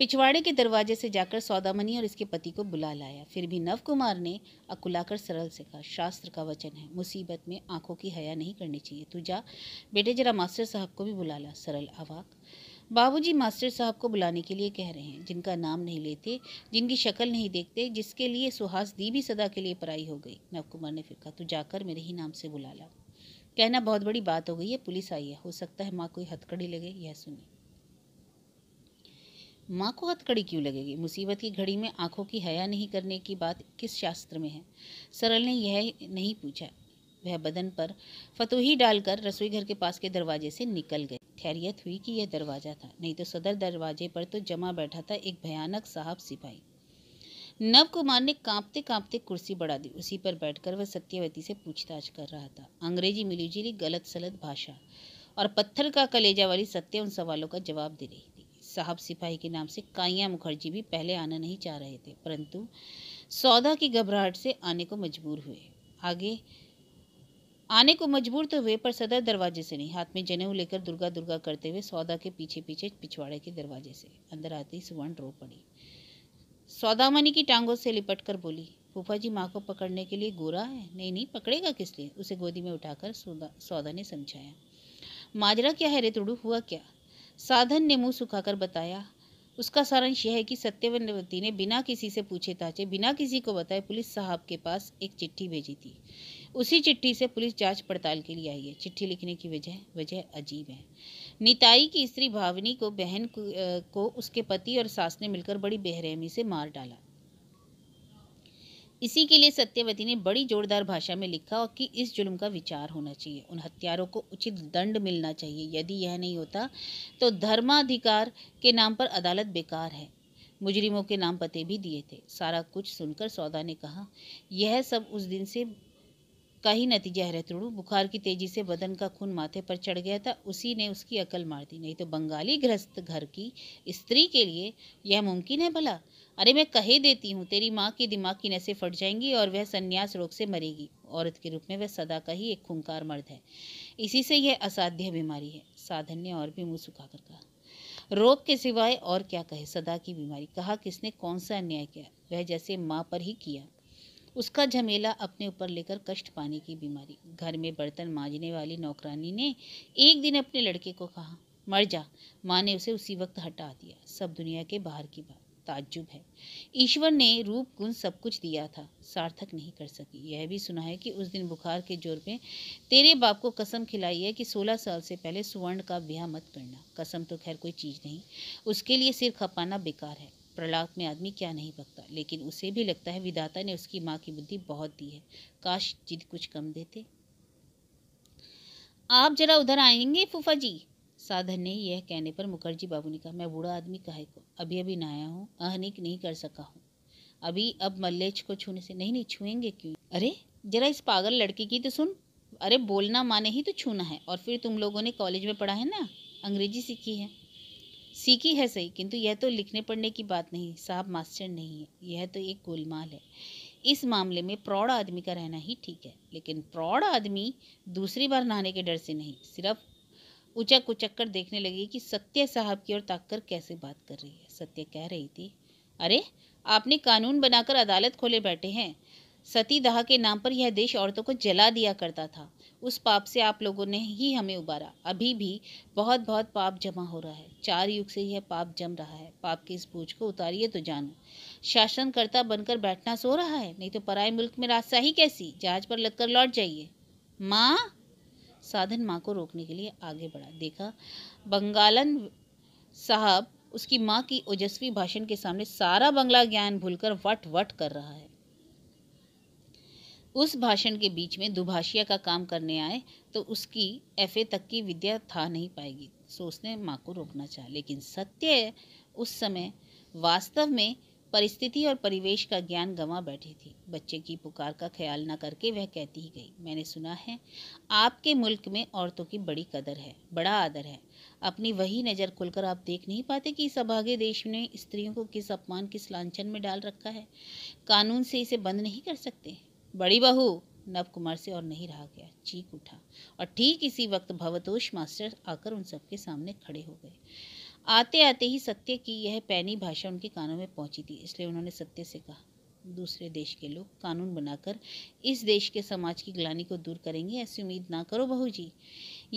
पिछवाड़े के दरवाजे से जाकर सौदामनी और इसके पति को बुला लाया फिर भी नव कुमार ने अकुलाकर सरल से कहा शास्त्र का वचन है मुसीबत में आंखों की हया नहीं करनी चाहिए तू जा बेटे जरा मास्टर साहब को भी बुला ला सरल आवाक बाबूजी मास्टर साहब को बुलाने के लिए कह रहे हैं जिनका नाम नहीं लेते जिनकी शक्ल नहीं देखते जिसके लिए सुहास दी भी सदा के लिए पराई हो गई नवकुमार ने फिर कहा तू जाकर मेरे ही नाम से बुला ला कहना बहुत बड़ी बात हो गई है पुलिस आई है हो सकता है माँ कोई हथकड़ी लगे यह सुनी माँ को हथकड़ी क्यों लगेगी मुसीबत की घड़ी में आंखों की हया नहीं करने की बात किस शास्त्र में है सरल ने यह नहीं पूछा वह बदन पर फतोही डालकर रसोई घर के पास के दरवाजे से निकल गए खैरियत हुई कि यह दरवाज़ा था नहीं तो सदर दरवाजे पर तो जमा बैठा था एक भयानक साहब सिपाही नव कुमार ने कांपते कांपते कुर्सी बढ़ा दी उसी पर बैठकर वह सत्यवती से पूछताछ कर रहा था अंग्रेजी मिली मिलीजुली गलत सलत भाषा और पत्थर का कलेजा वाली सत्य उन सवालों का जवाब दे रही साहब सिपाही के नाम से काइया मुखर्जी भी पहले आना नहीं चाह रहे थे परंतु सौदा की घबराहट से आने को मजबूर हुए आगे आने को मजबूर तो हुए पर सदर दरवाजे से नहीं हाथ में जनेऊ लेकर दुर्गा दुर्गा करते हुए सौदा के पीछे पीछे पिछवाड़े के दरवाजे से अंदर आते ही सुवर्ण रो पड़ी सौदामनी की टांगों से लिपट कर बोली फूफा जी माँ को पकड़ने के लिए गोरा है नहीं नहीं पकड़ेगा किस लिए उसे गोदी में उठाकर सौदा सौदा ने समझाया माजरा क्या है रे तुड़ू हुआ क्या साधन ने मुंह सुखाकर बताया उसका सारांश यह है कि सत्यवनवती ने बिना किसी से पूछे ताचे बिना किसी को बताए पुलिस साहब के पास एक चिट्ठी भेजी थी उसी चिट्ठी से पुलिस जांच पड़ताल के लिए आई है चिट्ठी लिखने की वजह वजह अजीब है निताई की स्त्री भावनी को बहन को उसके पति और सास ने मिलकर बड़ी बेहरहमी से मार डाला इसी के लिए सत्यवती ने बड़ी जोरदार भाषा में लिखा कि इस जुल्म का विचार होना चाहिए उन हत्यारों को उचित दंड मिलना चाहिए यदि यह नहीं होता तो धर्माधिकार के नाम पर अदालत बेकार है मुजरिमों के नाम पते भी दिए थे सारा कुछ सुनकर सौदा ने कहा यह सब उस दिन से का ही नतीजा है रेतुड़ू बुखार की तेजी से बदन का खून माथे पर चढ़ गया था उसी ने उसकी अकल मार दी नहीं तो बंगाली ग्रस्त घर की स्त्री के लिए यह मुमकिन है भला अरे मैं कहे देती हूँ तेरी माँ की दिमाग की नसें फट जाएंगी और वह संन्यास रोग से मरेगी औरत के रूप में वह सदा का ही एक खूंकार मर्द है इसी से यह असाध्य बीमारी है साधन ने और भी मुंह सुखाकर कहा रोग के सिवाय और क्या कहे सदा की बीमारी कहा किसने कौन सा अन्याय किया वह जैसे माँ पर ही किया उसका झमेला अपने ऊपर लेकर कष्ट पाने की बीमारी घर में बर्तन मांजने वाली नौकरानी ने एक दिन अपने लड़के को कहा मर जा माँ ने उसे उसी वक्त हटा दिया सब दुनिया के बाहर की बात ताज्जुब है ईश्वर ने रूप गुण सब कुछ दिया था सार्थक नहीं कर सकी यह भी सुना है कि उस दिन बुखार के जोर में तेरे बाप को कसम खिलाई है कि सोलह साल से पहले सुवर्ण का ब्याह मत करना कसम तो खैर कोई चीज़ नहीं उसके लिए सिर खपाना बेकार है प्रहलाद में आदमी क्या नहीं पकता लेकिन उसे भी लगता है विदाता ने उसकी माँ की बुद्धि बहुत दी है काश जिद कुछ कम देते आप जरा उधर आएंगे फूफा जी साधन ने यह कहने पर मुखर्जी बाबू ने कहा मैं बूढ़ा आदमी काहे को अभी अभी आया हूँ अहनिक नहीं कर सका हूँ अभी अब मल्लेच को छूने से नहीं नहीं छुएंगे क्यों अरे जरा इस पागल लड़के की तो सुन अरे बोलना माने ही तो छूना है और फिर तुम लोगों ने कॉलेज में पढ़ा है ना अंग्रेजी सीखी है सीखी है सही किंतु यह तो लिखने पढ़ने की बात नहीं साहब मास्टर नहीं है यह तो एक गोलमाल है इस मामले में प्रौढ़ आदमी का रहना ही ठीक है लेकिन प्रौढ़ आदमी दूसरी बार नहाने के डर से नहीं सिर्फ उचक उचक कर देखने लगी कि सत्य साहब की ओर ताक कर कैसे बात कर रही है सत्य कह रही थी अरे आपने कानून बनाकर अदालत खोले बैठे हैं सती दहा के नाम पर यह देश औरतों को जला दिया करता था उस पाप से आप लोगों ने ही हमें उबारा अभी भी बहुत बहुत पाप जमा हो रहा है चार युग से यह पाप जम रहा है पाप के इस बोझ को उतारिए तो जानो शासनकर्ता बनकर बैठना सो रहा है नहीं तो पराए मुल्क में रास्ता ही कैसी जहाज पर लदकर लौट जाइए माँ साधन माँ को रोकने के लिए आगे बढ़ा देखा बंगालन साहब उसकी माँ की ओजस्वी भाषण के सामने सारा बंगला ज्ञान भूलकर वट वट कर रहा है उस भाषण के बीच में दुभाषिया का काम करने आए तो उसकी एफ तक की विद्या था नहीं पाएगी सो उसने माँ को रोकना चाहा लेकिन सत्य उस समय वास्तव में परिस्थिति और परिवेश का ज्ञान गंवा बैठी थी बच्चे की पुकार का ख्याल न करके वह कहती ही गई मैंने सुना है आपके मुल्क में औरतों की बड़ी कदर है बड़ा आदर है अपनी वही नज़र खुलकर आप देख नहीं पाते कि इस अभागे देश ने स्त्रियों को किस अपमान किस लांछन में डाल रखा है कानून से इसे बंद नहीं कर सकते बड़ी बहू नव कुमार से और नहीं रहा गया चीख उठा और ठीक इसी वक्त भवतोष मास्टर आकर उन सबके सामने खड़े हो गए आते आते ही सत्य की यह पैनी भाषा उनके कानों में पहुंची थी इसलिए उन्होंने सत्य से कहा दूसरे देश के लोग कानून बनाकर इस देश के समाज की ग्लानी को दूर करेंगे ऐसी उम्मीद ना करो बहू जी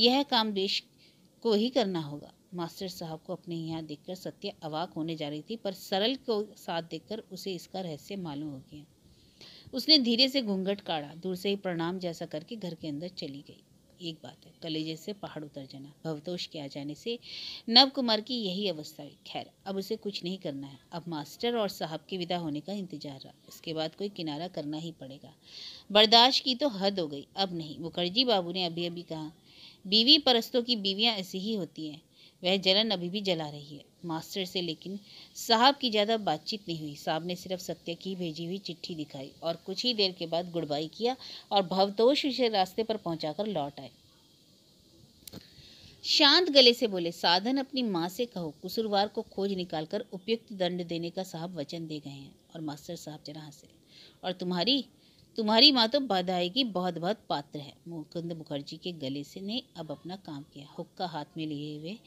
यह काम देश को ही करना होगा मास्टर साहब को अपने यहाँ देखकर सत्य अवाक होने जा रही थी पर सरल को साथ देखकर उसे इसका रहस्य मालूम हो गया उसने धीरे से घूंघट काढ़ा दूर से ही प्रणाम जैसा करके घर के अंदर चली गई एक बात है कलेजे से पहाड़ उतर जाना भवतोष के आ जाने से नव कुमार की यही अवस्था है खैर अब उसे कुछ नहीं करना है अब मास्टर और साहब के विदा होने का इंतजार रहा इसके बाद कोई किनारा करना ही पड़ेगा बर्दाश्त की तो हद हो गई अब नहीं मुखर्जी बाबू ने अभी अभी कहा बीवी परस्तों की बीवियाँ ऐसी ही होती हैं वह जलन अभी भी जला रही है मास्टर से लेकिन साहब की ज़्यादा बातचीत नहीं हुई साहब ने सिर्फ सत्य की भेजी हुई चिट्ठी दिखाई और कुछ ही देर के बाद गुड़बाई किया और भवतोष विषय रास्ते पर पहुँचा लौट आए शांत गले से बोले साधन अपनी माँ से कहो कुसुरवार को खोज निकालकर उपयुक्त दंड देने का साहब वचन दे गए हैं और मास्टर साहब जरा हंसे और तुम्हारी तुम्हारी माँ तो बधाई की बहुत बहुत पात्र है मुकुंद मुखर्जी के गले से ने अब अपना काम किया हुक्का हाथ में लिए हुए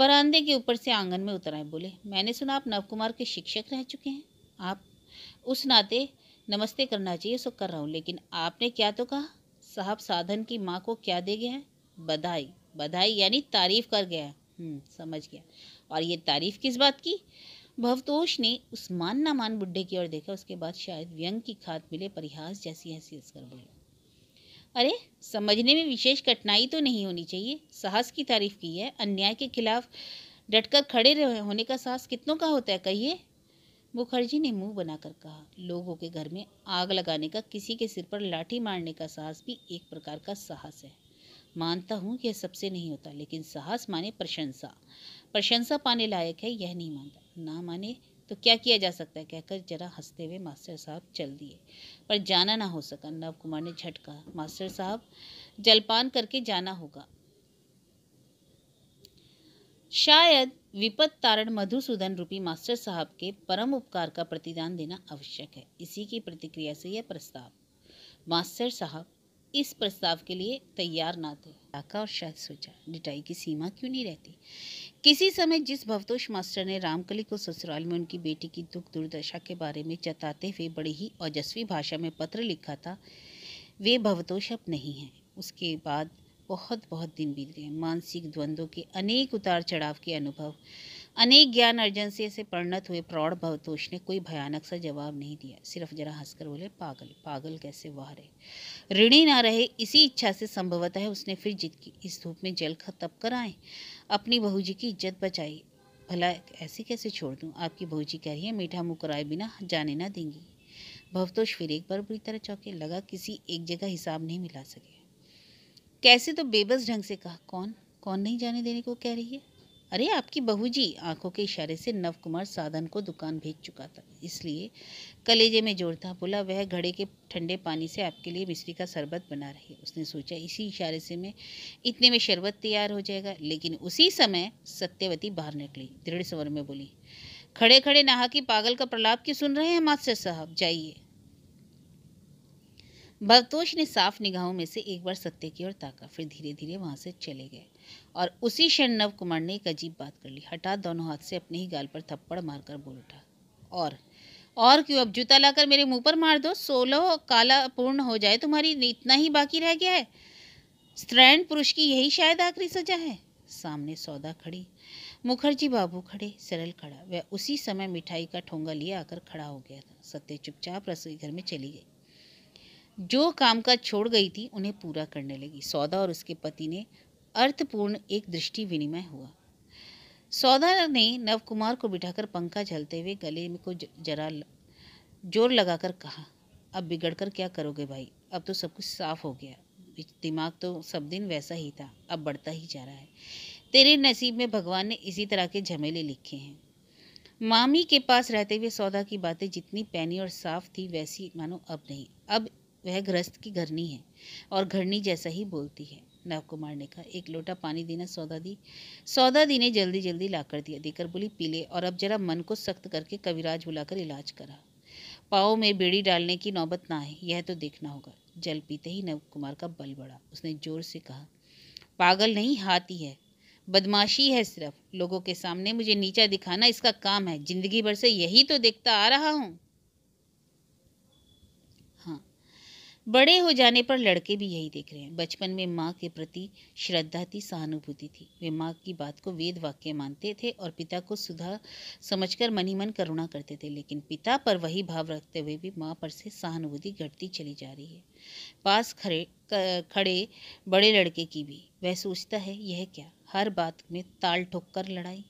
बरामदे के ऊपर से आंगन में उतर आए बोले मैंने सुना आप नवकुमार के शिक्षक रह चुके हैं आप उस नाते नमस्ते करना चाहिए सो कर रहा हूँ लेकिन आपने क्या तो कहा साहब साधन की माँ को क्या दे गया है बधाई बधाई यानी तारीफ कर गया हम्म, समझ गया और ये तारीफ किस बात की भवतोष ने उस मान ना मान बुढ़े की ओर देखा उसके बाद शायद व्यंग की खात मिले परिहास जैसी हंसी हंसकर बोला अरे समझने में विशेष कठिनाई तो नहीं होनी चाहिए साहस की तारीफ की है अन्याय के खिलाफ डटकर खड़े होने का साहस कितनों का होता है कहिए मुखर्जी ने मुंह बनाकर कहा लोगों के घर में आग लगाने का किसी के सिर पर लाठी मारने का साहस भी एक प्रकार का साहस है मानता हूँ कि यह सबसे नहीं होता लेकिन साहस माने प्रशंसा प्रशंसा पाने लायक है यह नहीं मानता ना माने तो क्या किया जा सकता है कहकर जरा हंसते हुए मास्टर साहब चल दिए पर जाना ना हो सका नव कुमार ने झटका मास्टर साहब जलपान करके जाना होगा शायद विपद तारण मधुसूदन रूपी मास्टर साहब के परम उपकार का प्रतिदान देना आवश्यक है इसी की प्रतिक्रिया से यह प्रस्ताव मास्टर साहब इस प्रस्ताव के लिए तैयार ना थे आका और शायद सोचा डिटाई की सीमा क्यों नहीं रहती किसी समय जिस भवतोष मास्टर ने रामकली को ससुराल में उनकी बेटी की दुख दुर्दशा के बारे में जताते हुए बड़ी ही औजस्वी भाषा में पत्र लिखा था वे भवतोष अब नहीं हैं उसके बाद बहुत बहुत दिन बीत गए मानसिक द्वंद्वों के अनेक उतार चढ़ाव के अनुभव अनेक ज्ञान अर्जन से ऐसे परिणत हुए प्रौढ़ भवतोष ने कोई भयानक सा जवाब नहीं दिया सिर्फ जरा हंसकर बोले पागल पागल कैसे वाह रहे ऋणी ना रहे इसी इच्छा से संभवतः उसने फिर जिद की इस धूप में जल तप कर आए अपनी बहू जी की इज्जत बचाई भला ऐसे कैसे छोड़ दूँ आपकी बहू जी कह रही है मीठा मुँह कराए बिना जाने ना देंगी भवतोष फिर एक बार बुरी तरह चौके लगा किसी एक जगह हिसाब नहीं मिला सके कैसे तो बेबस ढंग से कहा कौन कौन नहीं जाने देने को कह रही है अरे आपकी बहू जी आंखों के इशारे से नव कुमार साधन को दुकान भेज चुका था इसलिए कलेजे में जोर था बोला वह घड़े के ठंडे पानी से आपके लिए मिश्री का शरबत बना रही है उसने सोचा इसी इशारे से मैं इतने में शरबत तैयार हो जाएगा लेकिन उसी समय सत्यवती बाहर निकली दृढ़ स्वर में बोली खड़े खड़े नहा कि पागल का प्रलाप क्यों सुन रहे हैं मास्टर साहब जाइए भवतोष ने साफ निगाहों में से एक बार सत्य की ओर ताका फिर धीरे धीरे वहाँ से चले गए और उसी क्षण नव कुमार ने एक अजीब बात कर ली हठात दोनों हाथ से अपने ही गाल पर थप्पड़ मारकर बोल उठा और और क्यों अब जूता लाकर मेरे मुंह पर मार दो सोलह काला पूर्ण हो जाए तुम्हारी इतना ही बाकी रह गया है स्त्रैण पुरुष की यही शायद आखिरी सजा है सामने सौदा खड़ी मुखर्जी बाबू खड़े सरल खड़ा वह उसी समय मिठाई का ठोंगा लिए आकर खड़ा हो गया था सत्य चुपचाप रसोई घर में चली गई जो काम का छोड़ गई थी उन्हें पूरा करने लगी सौदा और उसके पति ने अर्थपूर्ण एक दृष्टि विनिमय हुआ सौदा ने नवकुमार को बिठाकर पंखा झलते हुए गले में को जरा जोर लगाकर कहा अब बिगड़ कर क्या करोगे भाई अब तो सब कुछ साफ हो गया दिमाग तो सब दिन वैसा ही था अब बढ़ता ही जा रहा है तेरे नसीब में भगवान ने इसी तरह के झमेले लिखे हैं मामी के पास रहते हुए सौदा की बातें जितनी पैनी और साफ थी वैसी मानो अब नहीं अब वह गृहस्थ की घरनी है और घरनी जैसा ही बोलती है नव को मारने का एक लोटा पानी देना सौदा दी सौदा दी ने जल्दी जल्दी ला कर दिया देकर बोली पीले और अब जरा मन को सख्त करके कविराज बुलाकर इलाज करा पाओ में बेड़ी डालने की नौबत ना आए यह तो देखना होगा जल पीते ही नव कुमार का बल बढ़ा उसने जोर से कहा पागल नहीं हाथी है बदमाशी है सिर्फ लोगों के सामने मुझे नीचा दिखाना इसका काम है जिंदगी भर से यही तो देखता आ रहा हूँ बड़े हो जाने पर लड़के भी यही देख रहे हैं बचपन में माँ के प्रति श्रद्धा थी सहानुभूति थी वे माँ की बात को वेद वाक्य मानते थे और पिता को सुधा समझकर मनी मन करुणा करते थे लेकिन पिता पर वही भाव रखते हुए भी माँ पर से सहानुभूति घटती चली जा रही है पास खड़े खड़े बड़े लड़के की भी वह सोचता है यह क्या हर बात में ताल ठोक कर लड़ाई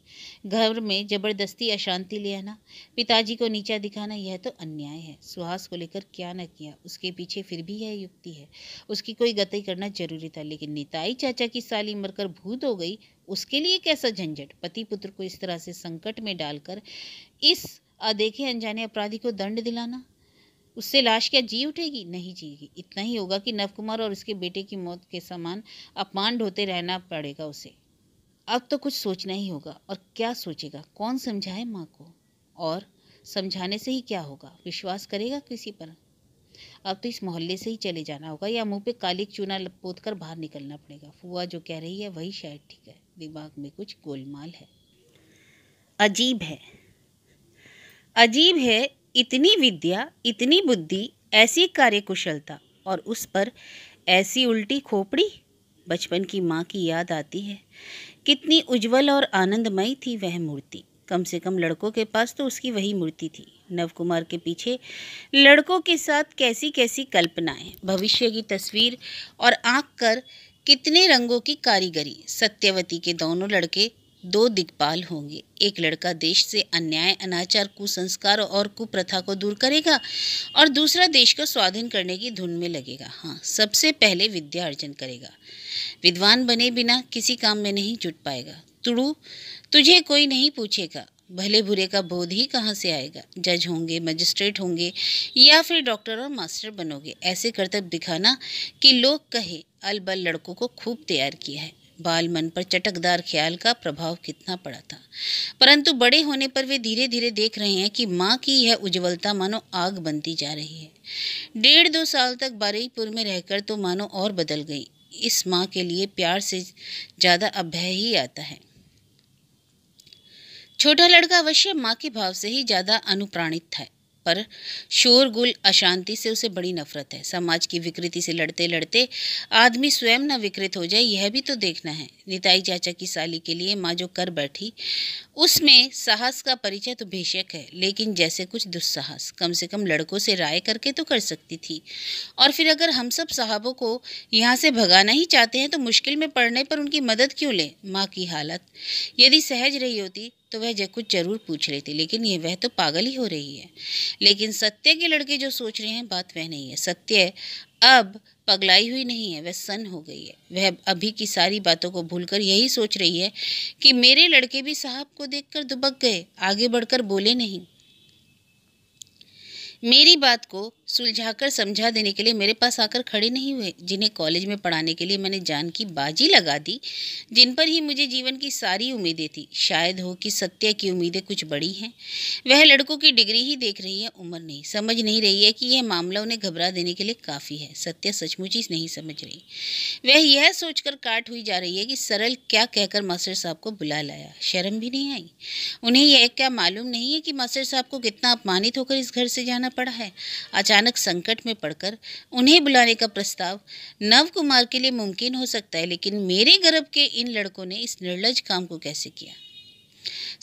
घर में जबरदस्ती अशांति ले आना पिताजी को नीचा दिखाना यह तो अन्याय है सुहास को लेकर क्या न किया उसके पीछे फिर भी यह युक्ति है उसकी कोई गति करना जरूरी था लेकिन निताई चाचा की साली मरकर भूत हो गई उसके लिए कैसा झंझट पति पुत्र को इस तरह से संकट में डालकर इस अदेखे अनजाने अपराधी को दंड दिलाना उससे लाश क्या जी उठेगी नहीं जिएगी इतना ही होगा कि नवकुमार और उसके बेटे की मौत के समान अपमान ढोते रहना पड़ेगा उसे अब तो कुछ सोचना ही होगा और क्या सोचेगा कौन समझाए माँ को और समझाने से ही क्या होगा विश्वास करेगा किसी पर अब तो इस मोहल्ले से ही चले जाना होगा या मुंह पे काली चूना लपोत कर बाहर निकलना पड़ेगा फुआ जो कह रही है वही शायद ठीक है दिमाग में कुछ गोलमाल है अजीब है अजीब है इतनी विद्या इतनी बुद्धि ऐसी कार्यकुशलता और उस पर ऐसी उल्टी खोपड़ी बचपन की माँ की याद आती है कितनी उज्जवल और आनंदमयी थी वह मूर्ति कम से कम लड़कों के पास तो उसकी वही मूर्ति थी नवकुमार के पीछे लड़कों के साथ कैसी कैसी कल्पनाएं भविष्य की तस्वीर और आँख कर कितने रंगों की कारीगरी सत्यवती के दोनों लड़के दो दिग्पाल होंगे एक लड़का देश से अन्याय अनाचार कुसंस्कार और कुप्रथा को दूर करेगा और दूसरा देश को स्वाधीन करने की धुन में लगेगा हाँ सबसे पहले विद्या अर्जन करेगा विद्वान बने बिना किसी काम में नहीं जुट पाएगा तुड़ू तुझे कोई नहीं पूछेगा भले बुरे का बोध ही कहाँ से आएगा जज होंगे मजिस्ट्रेट होंगे या फिर डॉक्टर और मास्टर बनोगे ऐसे कर्तव्य दिखाना कि लोग कहे अलबल लड़कों को खूब तैयार किया है बाल मन पर चटकदार ख्याल का प्रभाव कितना पड़ा था परंतु बड़े होने पर वे धीरे धीरे देख रहे हैं कि माँ की यह उज्जवलता मानो आग बनती जा रही है डेढ़ दो साल तक बारईपुर में रहकर तो मानो और बदल गई इस माँ के लिए प्यार से ज़्यादा अभय ही आता है छोटा लड़का अवश्य माँ के भाव से ही ज़्यादा अनुप्राणित था पर शोरगुल अशांति से उसे बड़ी नफरत है समाज की विकृति से लड़ते लड़ते आदमी स्वयं न विकृत हो जाए यह भी तो देखना है निताई चाचा की साली के लिए माँ जो कर बैठी उसमें साहस का परिचय तो बेशक है लेकिन जैसे कुछ दुस्साहस कम से कम लड़कों से राय करके तो कर सकती थी और फिर अगर हम सब साहबों को यहाँ से भगाना ही चाहते हैं तो मुश्किल में पड़ने पर उनकी मदद क्यों लें माँ की हालत यदि सहज रही होती तो वह कुछ जरूर पूछ लेती लेकिन ये वह तो पागल ही हो रही है लेकिन सत्य के लड़के जो सोच रहे हैं बात वह नहीं है सत्य अब पगलाई हुई नहीं है वह सन हो गई है वह अभी की सारी बातों को भूलकर यही सोच रही है कि मेरे लड़के भी साहब को देखकर दुबक गए आगे बढ़कर बोले नहीं मेरी बात को सुलझाकर समझा देने के लिए मेरे पास आकर खड़े नहीं हुए जिन्हें कॉलेज में पढ़ाने के लिए मैंने जान की बाजी लगा दी जिन पर ही मुझे जीवन की सारी उम्मीदें थी शायद हो कि सत्य की उम्मीदें कुछ बड़ी हैं वह लड़कों की डिग्री ही देख रही है उम्र नहीं समझ नहीं रही है कि यह मामला उन्हें घबरा देने के लिए काफ़ी है सत्य सचमुच ही नहीं समझ रही वह यह सोचकर काट हुई जा रही है कि सरल क्या कहकर मास्टर साहब को बुला लाया शर्म भी नहीं आई उन्हें यह क्या मालूम नहीं है कि मास्टर साहब को कितना अपमानित होकर इस घर से जाना पड़ा है अचानक अचानक संकट में पड़कर उन्हें बुलाने का प्रस्ताव नव कुमार के लिए मुमकिन हो सकता है लेकिन मेरे गर्भ के इन लड़कों ने इस निर्लज काम को कैसे किया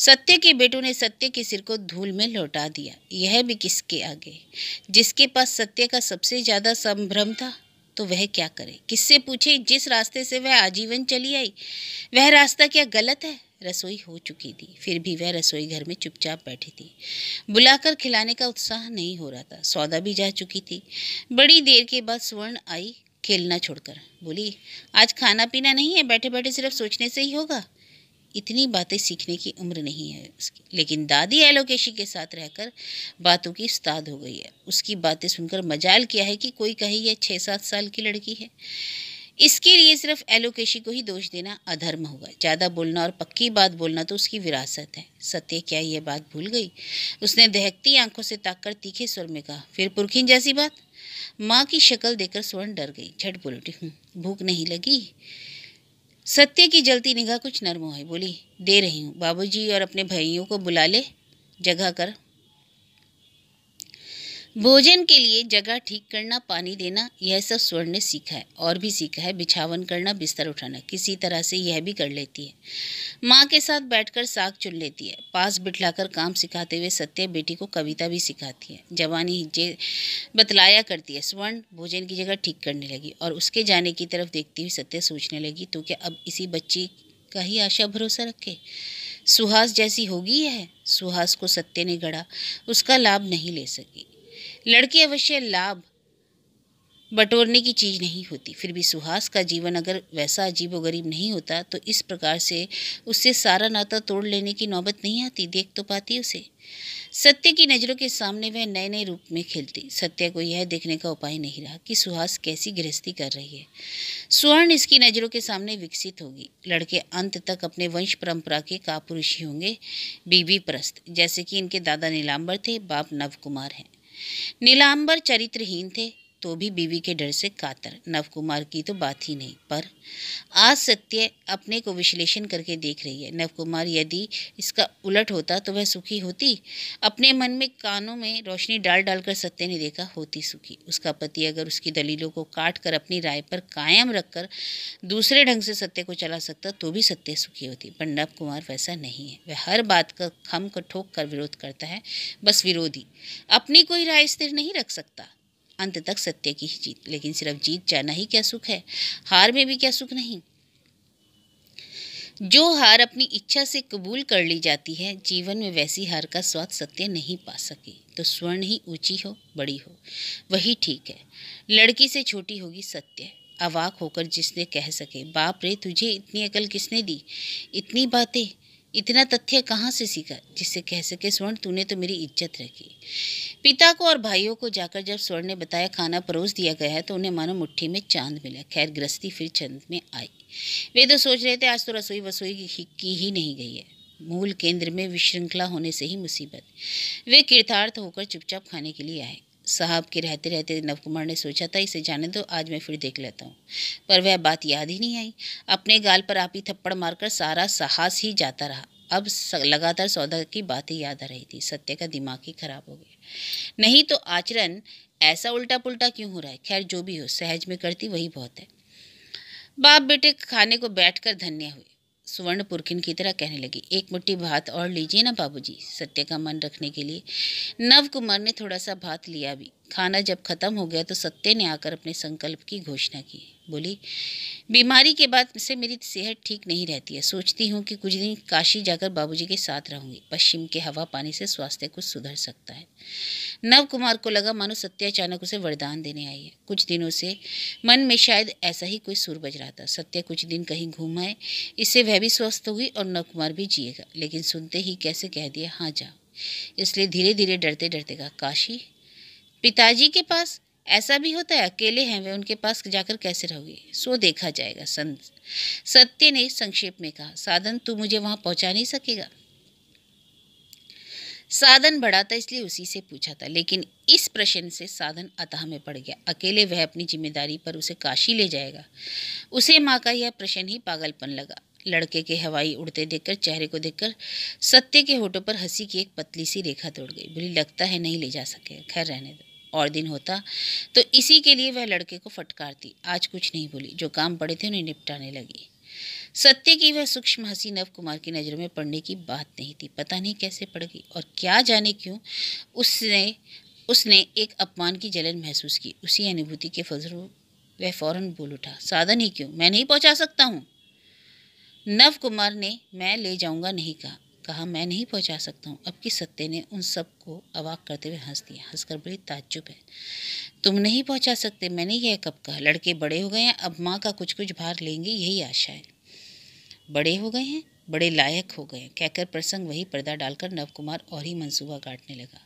सत्य के बेटों ने सत्य के सिर को धूल में लौटा दिया यह भी किसके आगे जिसके पास सत्य का सबसे ज़्यादा संभ्रम था तो वह क्या करे किससे पूछे जिस रास्ते से वह आजीवन चली आई वह रास्ता क्या गलत है रसोई हो चुकी थी फिर भी वह रसोई घर में चुपचाप बैठी थी बुलाकर खिलाने का उत्साह नहीं हो रहा था सौदा भी जा चुकी थी बड़ी देर के बाद सुवर्ण आई खेलना छोड़कर बोली आज खाना पीना नहीं है बैठे बैठे सिर्फ सोचने से ही होगा इतनी बातें सीखने की उम्र नहीं है उसकी लेकिन दादी एलोकेशी के साथ रहकर बातों की उस्ताद हो गई है उसकी बातें सुनकर मजाल किया है कि कोई कहे यह छः सात साल की लड़की है इसके लिए सिर्फ एलोकेशी को ही दोष देना अधर्म होगा ज़्यादा बोलना और पक्की बात बोलना तो उसकी विरासत है सत्य क्या यह बात भूल गई उसने दहकती आंखों से ताक कर तीखे स्वर में कहा फिर पुरखिन जैसी बात माँ की शक्ल देखकर स्वर्ण डर गई झट बोल उठी हम्म, भूख नहीं लगी सत्य की जलती निगाह कुछ नर्म है बोली दे रही हूँ बाबूजी और अपने भाइयों को बुला ले जगह कर भोजन के लिए जगह ठीक करना पानी देना यह सब स्वर्ण ने सीखा है और भी सीखा है बिछावन करना बिस्तर उठाना किसी तरह से यह भी कर लेती है माँ के साथ बैठकर साग चुन लेती है पास बिठलाकर काम सिखाते हुए सत्य बेटी को कविता भी सिखाती है जवानी हिज्जे बतलाया करती है स्वर्ण भोजन की जगह ठीक करने लगी और उसके जाने की तरफ देखती हुई सत्य सोचने लगी तो क्या अब इसी बच्ची का ही आशा भरोसा रखे सुहास जैसी होगी यह सुहास को सत्य ने गढ़ा उसका लाभ नहीं ले सकी लड़की अवश्य लाभ बटोरने की चीज़ नहीं होती फिर भी सुहास का जीवन अगर वैसा गरीब नहीं होता तो इस प्रकार से उससे सारा नाता तोड़ लेने की नौबत नहीं आती देख तो पाती उसे सत्य की नज़रों के सामने वह नए नए रूप में खिलती सत्य को यह देखने का उपाय नहीं रहा कि सुहास कैसी गृहस्थी कर रही है सुवर्ण इसकी नज़रों के सामने विकसित होगी लड़के अंत तक अपने वंश परंपरा के कापुरुष ही होंगे बीबी परस्त जैसे कि इनके दादा नीलाम्बर थे बाप कुमार हैं नीलांबर चरित्रहीन थे तो भी बीवी के डर से कातर नवकुमार की तो बात ही नहीं पर आज सत्य अपने को विश्लेषण करके देख रही है नवकुमार यदि इसका उलट होता तो वह सुखी होती अपने मन में कानों में रोशनी डाल डालकर सत्य ने देखा होती सुखी उसका पति अगर उसकी दलीलों को काट कर अपनी राय पर कायम रखकर दूसरे ढंग से सत्य को चला सकता तो भी सत्य सुखी होती पर नव कुमार वैसा नहीं है वह हर बात का खम को ठोक कर विरोध करता है बस विरोधी अपनी कोई राय स्थिर नहीं रख सकता अंत तक सत्य की ही जीत लेकिन सिर्फ जीत जाना ही क्या सुख है हार में भी क्या सुख नहीं जो हार अपनी इच्छा से कबूल कर ली जाती है जीवन में वैसी हार का स्वाद सत्य नहीं पा सके तो स्वर्ण ही ऊंची हो बड़ी हो वही ठीक है लड़की से छोटी होगी सत्य अवाक होकर जिसने कह सके बाप रे तुझे इतनी अकल किसने दी इतनी बातें इतना तथ्य कहाँ से सीखा जिससे कह सके स्वर्ण तूने तो मेरी इज्जत रखी पिता को और भाइयों को जाकर जब स्वर्ण ने बताया खाना परोस दिया गया है तो उन्हें मानो मुट्ठी में चांद मिला खैर ग्रस्ती फिर चंद में आई वे तो सोच रहे थे आज तो रसोई वसोई की ही नहीं गई है मूल केंद्र में विश्रृंखला होने से ही मुसीबत वे कृतार्थ होकर चुपचाप खाने के लिए आए साहब के रहते रहते नवकुमार ने सोचा था इसे जाने दो आज मैं फिर देख लेता हूँ पर वह बात याद ही नहीं आई अपने गाल पर आप ही थप्पड़ मारकर सारा साहस ही जाता रहा अब लगातार सौदा की बातें याद आ रही थी सत्य का दिमाग ही खराब हो गया नहीं तो आचरण ऐसा उल्टा पुल्टा क्यों हो रहा है खैर जो भी हो सहज में करती वही बहुत है बाप बेटे खाने को बैठकर धन्य हुए पुरखिन की तरह कहने लगी एक मुट्ठी भात और लीजिए ना बाबूजी सत्य का मन रखने के लिए नव कुमार ने थोड़ा सा भात लिया भी खाना जब खत्म हो गया तो सत्य ने आकर अपने संकल्प की घोषणा की बोली बीमारी के बाद से मेरी सेहत ठीक नहीं रहती है सोचती हूँ कि कुछ दिन काशी जाकर बाबूजी के साथ रहूँगी पश्चिम के हवा पानी से स्वास्थ्य कुछ सुधर सकता है नव कुमार को लगा मानो सत्या अचानक उसे वरदान देने आई है कुछ दिनों से मन में शायद ऐसा ही कोई सुर बज रहा था सत्या कुछ दिन कहीं घूम आए इससे वह भी स्वस्थ होगी और नव कुमार भी जिएगा लेकिन सुनते ही कैसे कह दिया हाँ जाओ इसलिए धीरे धीरे डरते डरते कहा काशी पिताजी के पास ऐसा भी होता है अकेले हैं वे उनके पास जाकर कैसे रहोगे सो देखा जाएगा संत सत्य ने संक्षेप में कहा साधन तू मुझे वहाँ पहुँचा नहीं सकेगा साधन बड़ा था इसलिए उसी से पूछा था लेकिन इस प्रश्न से साधन अतः में पड़ गया अकेले वह अपनी जिम्मेदारी पर उसे काशी ले जाएगा उसे माँ का यह प्रश्न ही पागलपन लगा लड़के के हवाई उड़ते देखकर चेहरे को देखकर सत्य के होठों पर हंसी की एक पतली सी रेखा तोड़ गई बोली लगता है नहीं ले जा सके खैर रहने दो और दिन होता तो इसी के लिए वह लड़के को फटकारती आज कुछ नहीं बोली जो काम पड़े थे उन्हें निपटाने लगी सत्य की वह सूक्ष्म हंसी नव कुमार की नज़रों में पड़ने की बात नहीं थी पता नहीं कैसे पड़ गई और क्या जाने क्यों उसने उसने एक अपमान की जलन महसूस की उसी अनुभूति के फलस्वरूप वह फौरन बोल उठा साधन ही क्यों मैं नहीं पहुंचा सकता हूँ नव कुमार ने मैं ले जाऊंगा नहीं कहा कहा मैं नहीं पहुंचा सकता हूँ अब कि सत्य ने उन सबको अवाक करते हुए हंस दिया हंसकर बड़ी ताज्जुब है तुम नहीं पहुंचा सकते मैंने यह कब कहा लड़के बड़े हो गए हैं अब माँ का कुछ कुछ भार लेंगे यही आशा है बड़े हो गए हैं बड़े लायक हो गए कहकर प्रसंग वही पर्दा डालकर नवकुमार और ही मंसूबा काटने लगा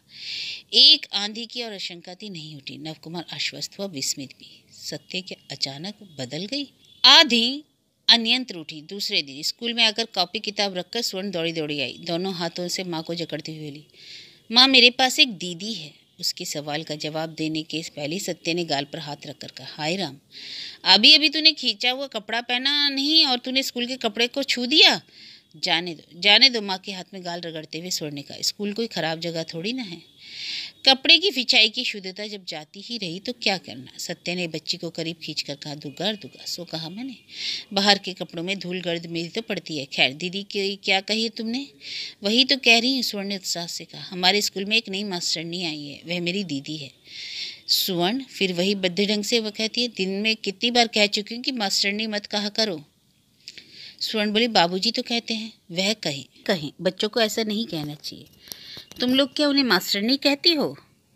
एक आंधी की और आशंका थी नहीं उठी नवकुमार आश्वस्त हुआ विस्मित भी सत्य के अचानक बदल गई आधी अनियंत्र उठी दूसरे दिन स्कूल में आकर कॉपी किताब रखकर स्वर्ण दौड़ी दौड़ी आई दोनों हाथों से माँ को जकड़ती हुई ली माँ मेरे पास एक दीदी है उसके सवाल का जवाब देने के पहले सत्य ने गाल पर हाथ रखकर कहा हाय राम अभी अभी तूने खींचा हुआ कपड़ा पहना नहीं और तूने स्कूल के कपड़े को छू दिया जाने दो जाने दो माँ के हाथ में गाल रगड़ते हुए स्वर्ण ने कहा स्कूल कोई ख़राब जगह थोड़ी ना है कपड़े की फिंचाई की शुद्धता जब जाती ही रही तो क्या करना सत्य ने बच्ची को करीब खींच कर कहा दुर्गा दुगा सो कहा मैंने बाहर के कपड़ों में धूल गर्द मेरी तो पड़ती है खैर दीदी की क्या कही है तुमने वही तो कह रही हूँ स्वर्ण उत्साह से कहा हमारे स्कूल में एक नई मास्टरनी आई है वह मेरी दीदी है सुवर्ण फिर वही बद्ध ढंग से वह कहती है दिन में कितनी बार कह चुकी हूँ कि मास्टरनी मत कहा करो स्वर्ण बोली बाबूजी तो कहते हैं वह कहें कहें बच्चों को ऐसा नहीं कहना चाहिए तुम लोग क्या उन्हें मास्टर नहीं कहती हो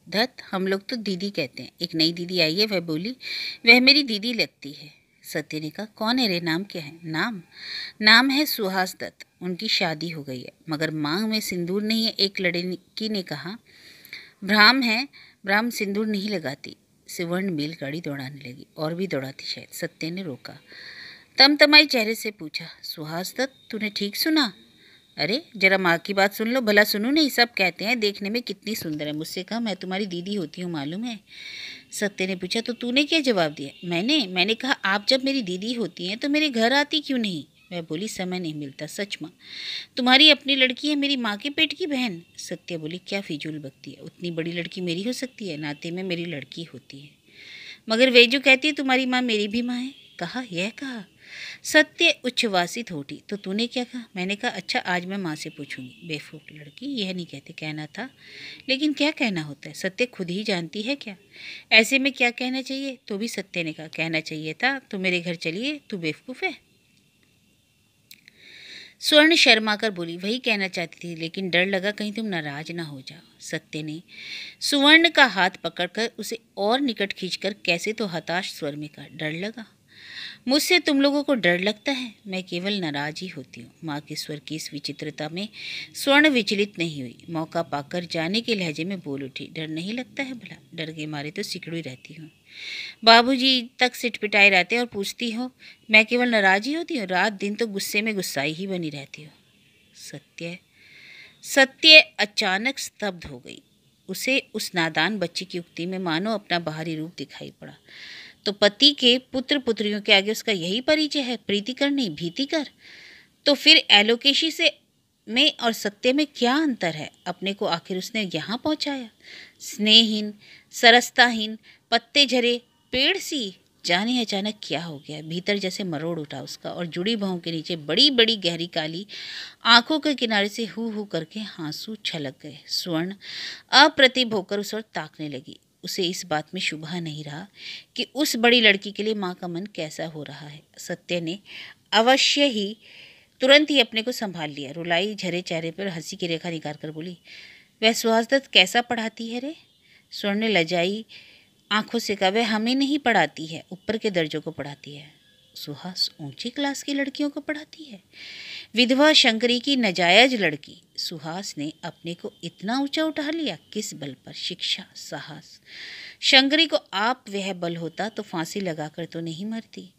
धत हम लोग तो दीदी कहते हैं एक नई दीदी आई है वह बोली वह मेरी दीदी लगती है सत्य ने कहा कौन है रे नाम क्या है नाम नाम है सुहास दत्त उनकी शादी हो गई है मगर मांग में सिंदूर नहीं है एक लड़की ने कहा ब्राह्म है ब्राह्म सिंदूर नहीं लगाती सिवर्ण गाड़ी दौड़ाने लगी और भी दौड़ाती शायद सत्य ने रोका तम तमाई चेहरे से पूछा सुहास दत्त तूने ठीक सुना अरे जरा माँ की बात सुन लो भला सुनो नहीं सब कहते हैं देखने में कितनी सुंदर है मुझसे कहा मैं तुम्हारी दीदी होती हूँ मालूम है सत्य ने पूछा तो तूने क्या जवाब दिया मैंने मैंने कहा आप जब मेरी दीदी होती हैं तो मेरे घर आती क्यों नहीं मैं बोली समय नहीं मिलता सच माँ तुम्हारी अपनी लड़की है मेरी माँ के पेट की बहन सत्या बोली क्या फिजूल बकती है उतनी बड़ी लड़की मेरी हो सकती है नाते में मेरी लड़की होती है मगर वे जो कहती है तुम्हारी माँ मेरी भी माँ है कहा यह कहा सत्य उच्छ्वासित होती तो तूने क्या कहा मैंने कहा अच्छा आज मैं माँ से पूछूंगी बेवकूफ़ लड़की यह नहीं कहते कहना था लेकिन क्या कहना होता है सत्य खुद ही जानती है क्या ऐसे में क्या कहना चाहिए तो भी सत्य ने कहा कहना चाहिए था तो मेरे घर चलिए तू बेवकूफ़ है स्वर्ण शर्मा कर बोली वही कहना चाहती थी लेकिन डर लगा कहीं तुम नाराज ना हो जाओ सत्य ने सुवर्ण का हाथ पकड़कर उसे और निकट खींचकर कैसे तो हताश स्वर में कहा डर लगा मुझसे तुम लोगों को डर लगता है मैं केवल नाराज ही होती हूँ माँ के स्वर की इस विचित्रता में स्वर्ण विचलित नहीं हुई मौका पाकर जाने के लहजे में बोल उठी डर नहीं लगता है भला डर के मारे तो सिकड़ी रहती हूँ बाबूजी तक सिटपिटाए रहते और पूछती हो मैं केवल नाराज ही होती हूँ रात दिन तो गुस्से में गुस्साई ही बनी रहती हूँ सत्य सत्य अचानक स्तब्ध हो गई उसे उस नादान बच्ची की उक्ति में मानो अपना बाहरी रूप दिखाई पड़ा तो पति के पुत्र पुत्रियों के आगे उसका यही परिचय है प्रीतिकर नहीं भीतिकर तो फिर एलोकेशी से में और सत्य में क्या अंतर है अपने को आखिर उसने यहाँ पहुँचाया स्नेहहीन सरसताहीन पत्ते झरे पेड़ सी जाने अचानक क्या हो गया भीतर जैसे मरोड़ उठा उसका और जुड़ी भाव के नीचे बड़ी बड़ी गहरी काली आंखों के किनारे से हु हु करके आंसू छलक गए स्वर्ण अप्रतिभ होकर उस ओर ताकने लगी उसे इस बात में शुभा नहीं रहा कि उस बड़ी लड़की के लिए माँ का मन कैसा हो रहा है सत्य ने अवश्य ही तुरंत ही अपने को संभाल लिया रुलाई झरे चेहरे पर हंसी की रेखा निकाल कर बोली वह सुहास दत्त कैसा पढ़ाती है रे स्वर्ण लजाई आंखों से कहा वह हमें नहीं पढ़ाती है ऊपर के दर्जों को पढ़ाती है सुहास ऊंची क्लास की लड़कियों को पढ़ाती है विधवा शंकरी की नजायज लड़की सुहास ने अपने को इतना ऊंचा उठा लिया किस बल पर शिक्षा साहस शंकरी को आप वह बल होता तो फांसी लगाकर तो नहीं मरती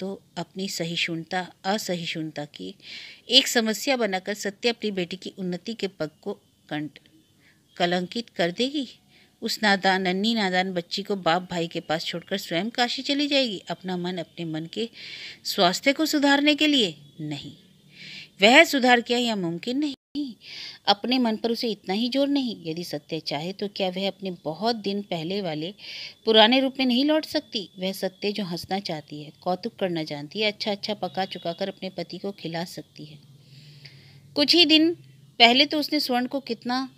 तो अपनी सहिष्णुता असहिष्णुता की एक समस्या बनाकर सत्य अपनी बेटी की उन्नति के पग को कंट कलंकित कर देगी उस नादान नन्ही नादान बच्ची को बाप भाई के पास छोड़कर स्वयं काशी चली जाएगी अपना मन अपने मन के स्वास्थ्य को सुधारने के लिए नहीं वह सुधार किया यह मुमकिन नहीं अपने मन पर उसे इतना ही जोर नहीं यदि सत्य चाहे तो क्या वह अपने बहुत दिन पहले वाले पुराने रूप में नहीं लौट सकती वह सत्य जो हंसना चाहती है कौतुक करना जानती है अच्छा अच्छा पका चुका कर अपने पति को खिला सकती है कुछ ही दिन पहले तो उसने स्वर्ण को कितना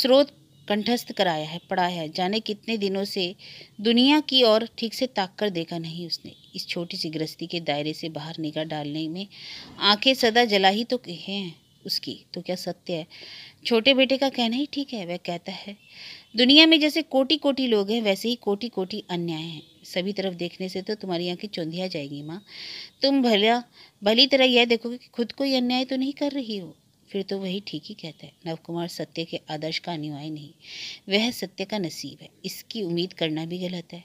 स्रोत कंठस्थ कराया है पढ़ाया है जाने कितने दिनों से दुनिया की ओर ठीक से ताक कर देखा नहीं उसने इस छोटी सी गृहस्थी के दायरे से बाहर निगाह डालने में आंखें सदा जला ही तो हैं उसकी तो क्या सत्य है छोटे बेटे का कहना ही ठीक है वह कहता है दुनिया में जैसे कोटि कोटि लोग हैं वैसे ही कोटि कोटि अन्याय हैं सभी तरफ देखने से तो तुम्हारी आंखें चौंधिया जाएगी माँ तुम भला भली तरह यह देखोगे कि खुद कोई अन्याय तो नहीं कर रही हो फिर तो वही ठीक ही कहता है नवकुमार सत्य के आदर्श का अनुयायी नहीं वह सत्य का नसीब है इसकी उम्मीद करना भी गलत है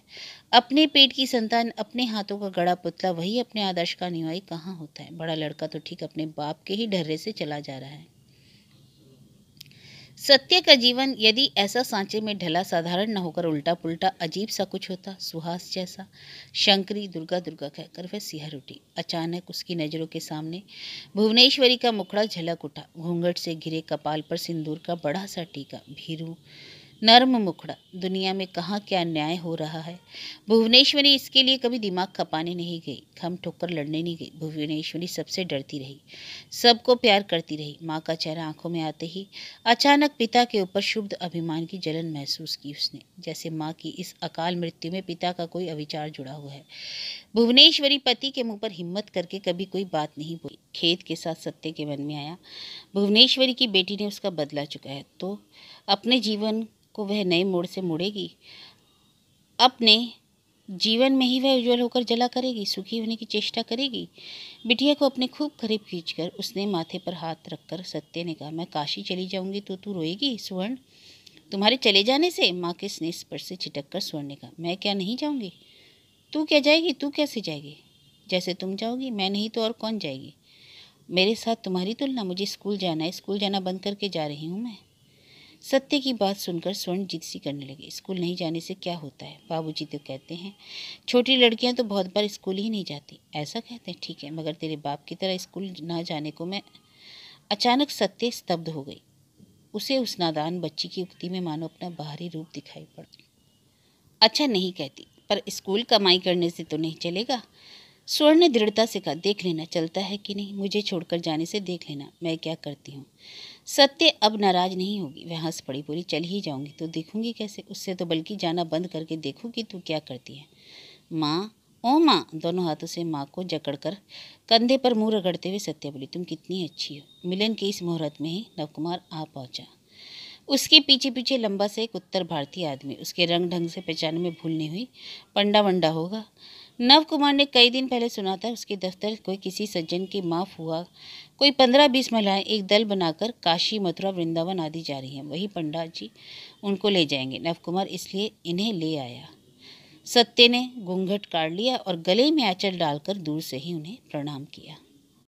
अपने पेट की संतान अपने हाथों का गड़ा पुतला वही अपने आदर्श का अनुयायी कहाँ होता है बड़ा लड़का तो ठीक अपने बाप के ही ढर्रे से चला जा रहा है सत्य का जीवन यदि ऐसा सांचे में ढला साधारण न होकर उल्टा पुल्टा अजीब सा कुछ होता सुहास जैसा शंकरी दुर्गा दुर्गा कहकर वह सिहर उठी अचानक उसकी नज़रों के सामने भुवनेश्वरी का मुखड़ा झलक उठा घूंघट से घिरे कपाल पर सिंदूर का बड़ा सा टीका भीरू नर्म मुखड़ा दुनिया में कहाँ क्या न्याय हो रहा है भुवनेश्वरी इसके लिए कभी दिमाग खपाने नहीं गई खम ठोकर लड़ने नहीं गई भुवनेश्वरी सबसे डरती रही सबको प्यार करती रही माँ का चेहरा आंखों में आते ही अचानक पिता के ऊपर शुभ अभिमान की जलन महसूस की उसने जैसे माँ की इस अकाल मृत्यु में पिता का कोई अविचार जुड़ा हुआ है भुवनेश्वरी पति के मुंह पर हिम्मत करके कभी कोई बात नहीं बोली खेत के साथ सत्य के मन में आया भुवनेश्वरी की बेटी ने उसका बदला चुका है तो अपने जीवन को वह नए मोड़ से मुड़ेगी अपने जीवन में ही वह उज्जवल होकर जला करेगी सुखी होने की चेष्टा करेगी बिटिया को अपने खूब करीब खींचकर उसने माथे पर हाथ रखकर सत्य ने कहा मैं काशी चली जाऊंगी तो तू रोएगी सुवर्ण तुम्हारे चले जाने से माँ के स्नेह स्पर्श से छिटक कर सुवर्ण ने कहा मैं क्या नहीं जाऊंगी तू क्या जाएगी तू कैसे जाएगी जैसे तुम जाओगी मैं नहीं तो और कौन जाएगी मेरे साथ तुम्हारी तुलना मुझे स्कूल जाना है स्कूल जाना बंद करके जा रही हूँ मैं सत्य की बात सुनकर स्वर्ण जिद सी करने लगी स्कूल नहीं जाने से क्या होता है बाबूजी तो कहते हैं छोटी लड़कियां तो बहुत बार स्कूल ही नहीं जाती ऐसा कहते हैं ठीक है मगर तेरे बाप की तरह स्कूल ना जाने को मैं अचानक सत्य स्तब्ध हो गई उसे उस नादान बच्ची की उक्ति में मानो अपना बाहरी रूप दिखाई पड़ा अच्छा नहीं कहती पर स्कूल कमाई करने से तो नहीं चलेगा स्वर्ण ने दृढ़ता से कहा देख लेना चलता है कि नहीं मुझे छोड़कर जाने से देख लेना मैं क्या करती हूँ सत्य अब नाराज नहीं होगी वह हंस पड़ी बोली चल ही जाऊंगी तो देखूंगी कैसे उससे तो बल्कि जाना बंद करके देखूं कि तू क्या करती है माँ ओ माँ दोनों हाथों से माँ को जकड़कर कंधे पर मुंह रगड़ते हुए सत्य बोली तुम कितनी अच्छी हो मिलन के इस मुहूर्त में ही नवकुमार आ पहुंचा उसके पीछे पीछे लंबा से एक उत्तर भारतीय आदमी उसके रंग ढंग से पहचान में भूल नहीं हुई पंडा वंडा होगा नव कुमार ने कई दिन पहले सुना था उसके दफ्तर कोई किसी सज्जन की माफ हुआ कोई पंद्रह बीस महिलाएं एक दल बनाकर काशी मथुरा वृंदावन आदि जा रही हैं वही पंडा जी उनको ले जाएंगे नव कुमार इसलिए इन्हें ले आया सत्य ने घूंघट काट लिया और गले में आंचल डालकर दूर से ही उन्हें प्रणाम किया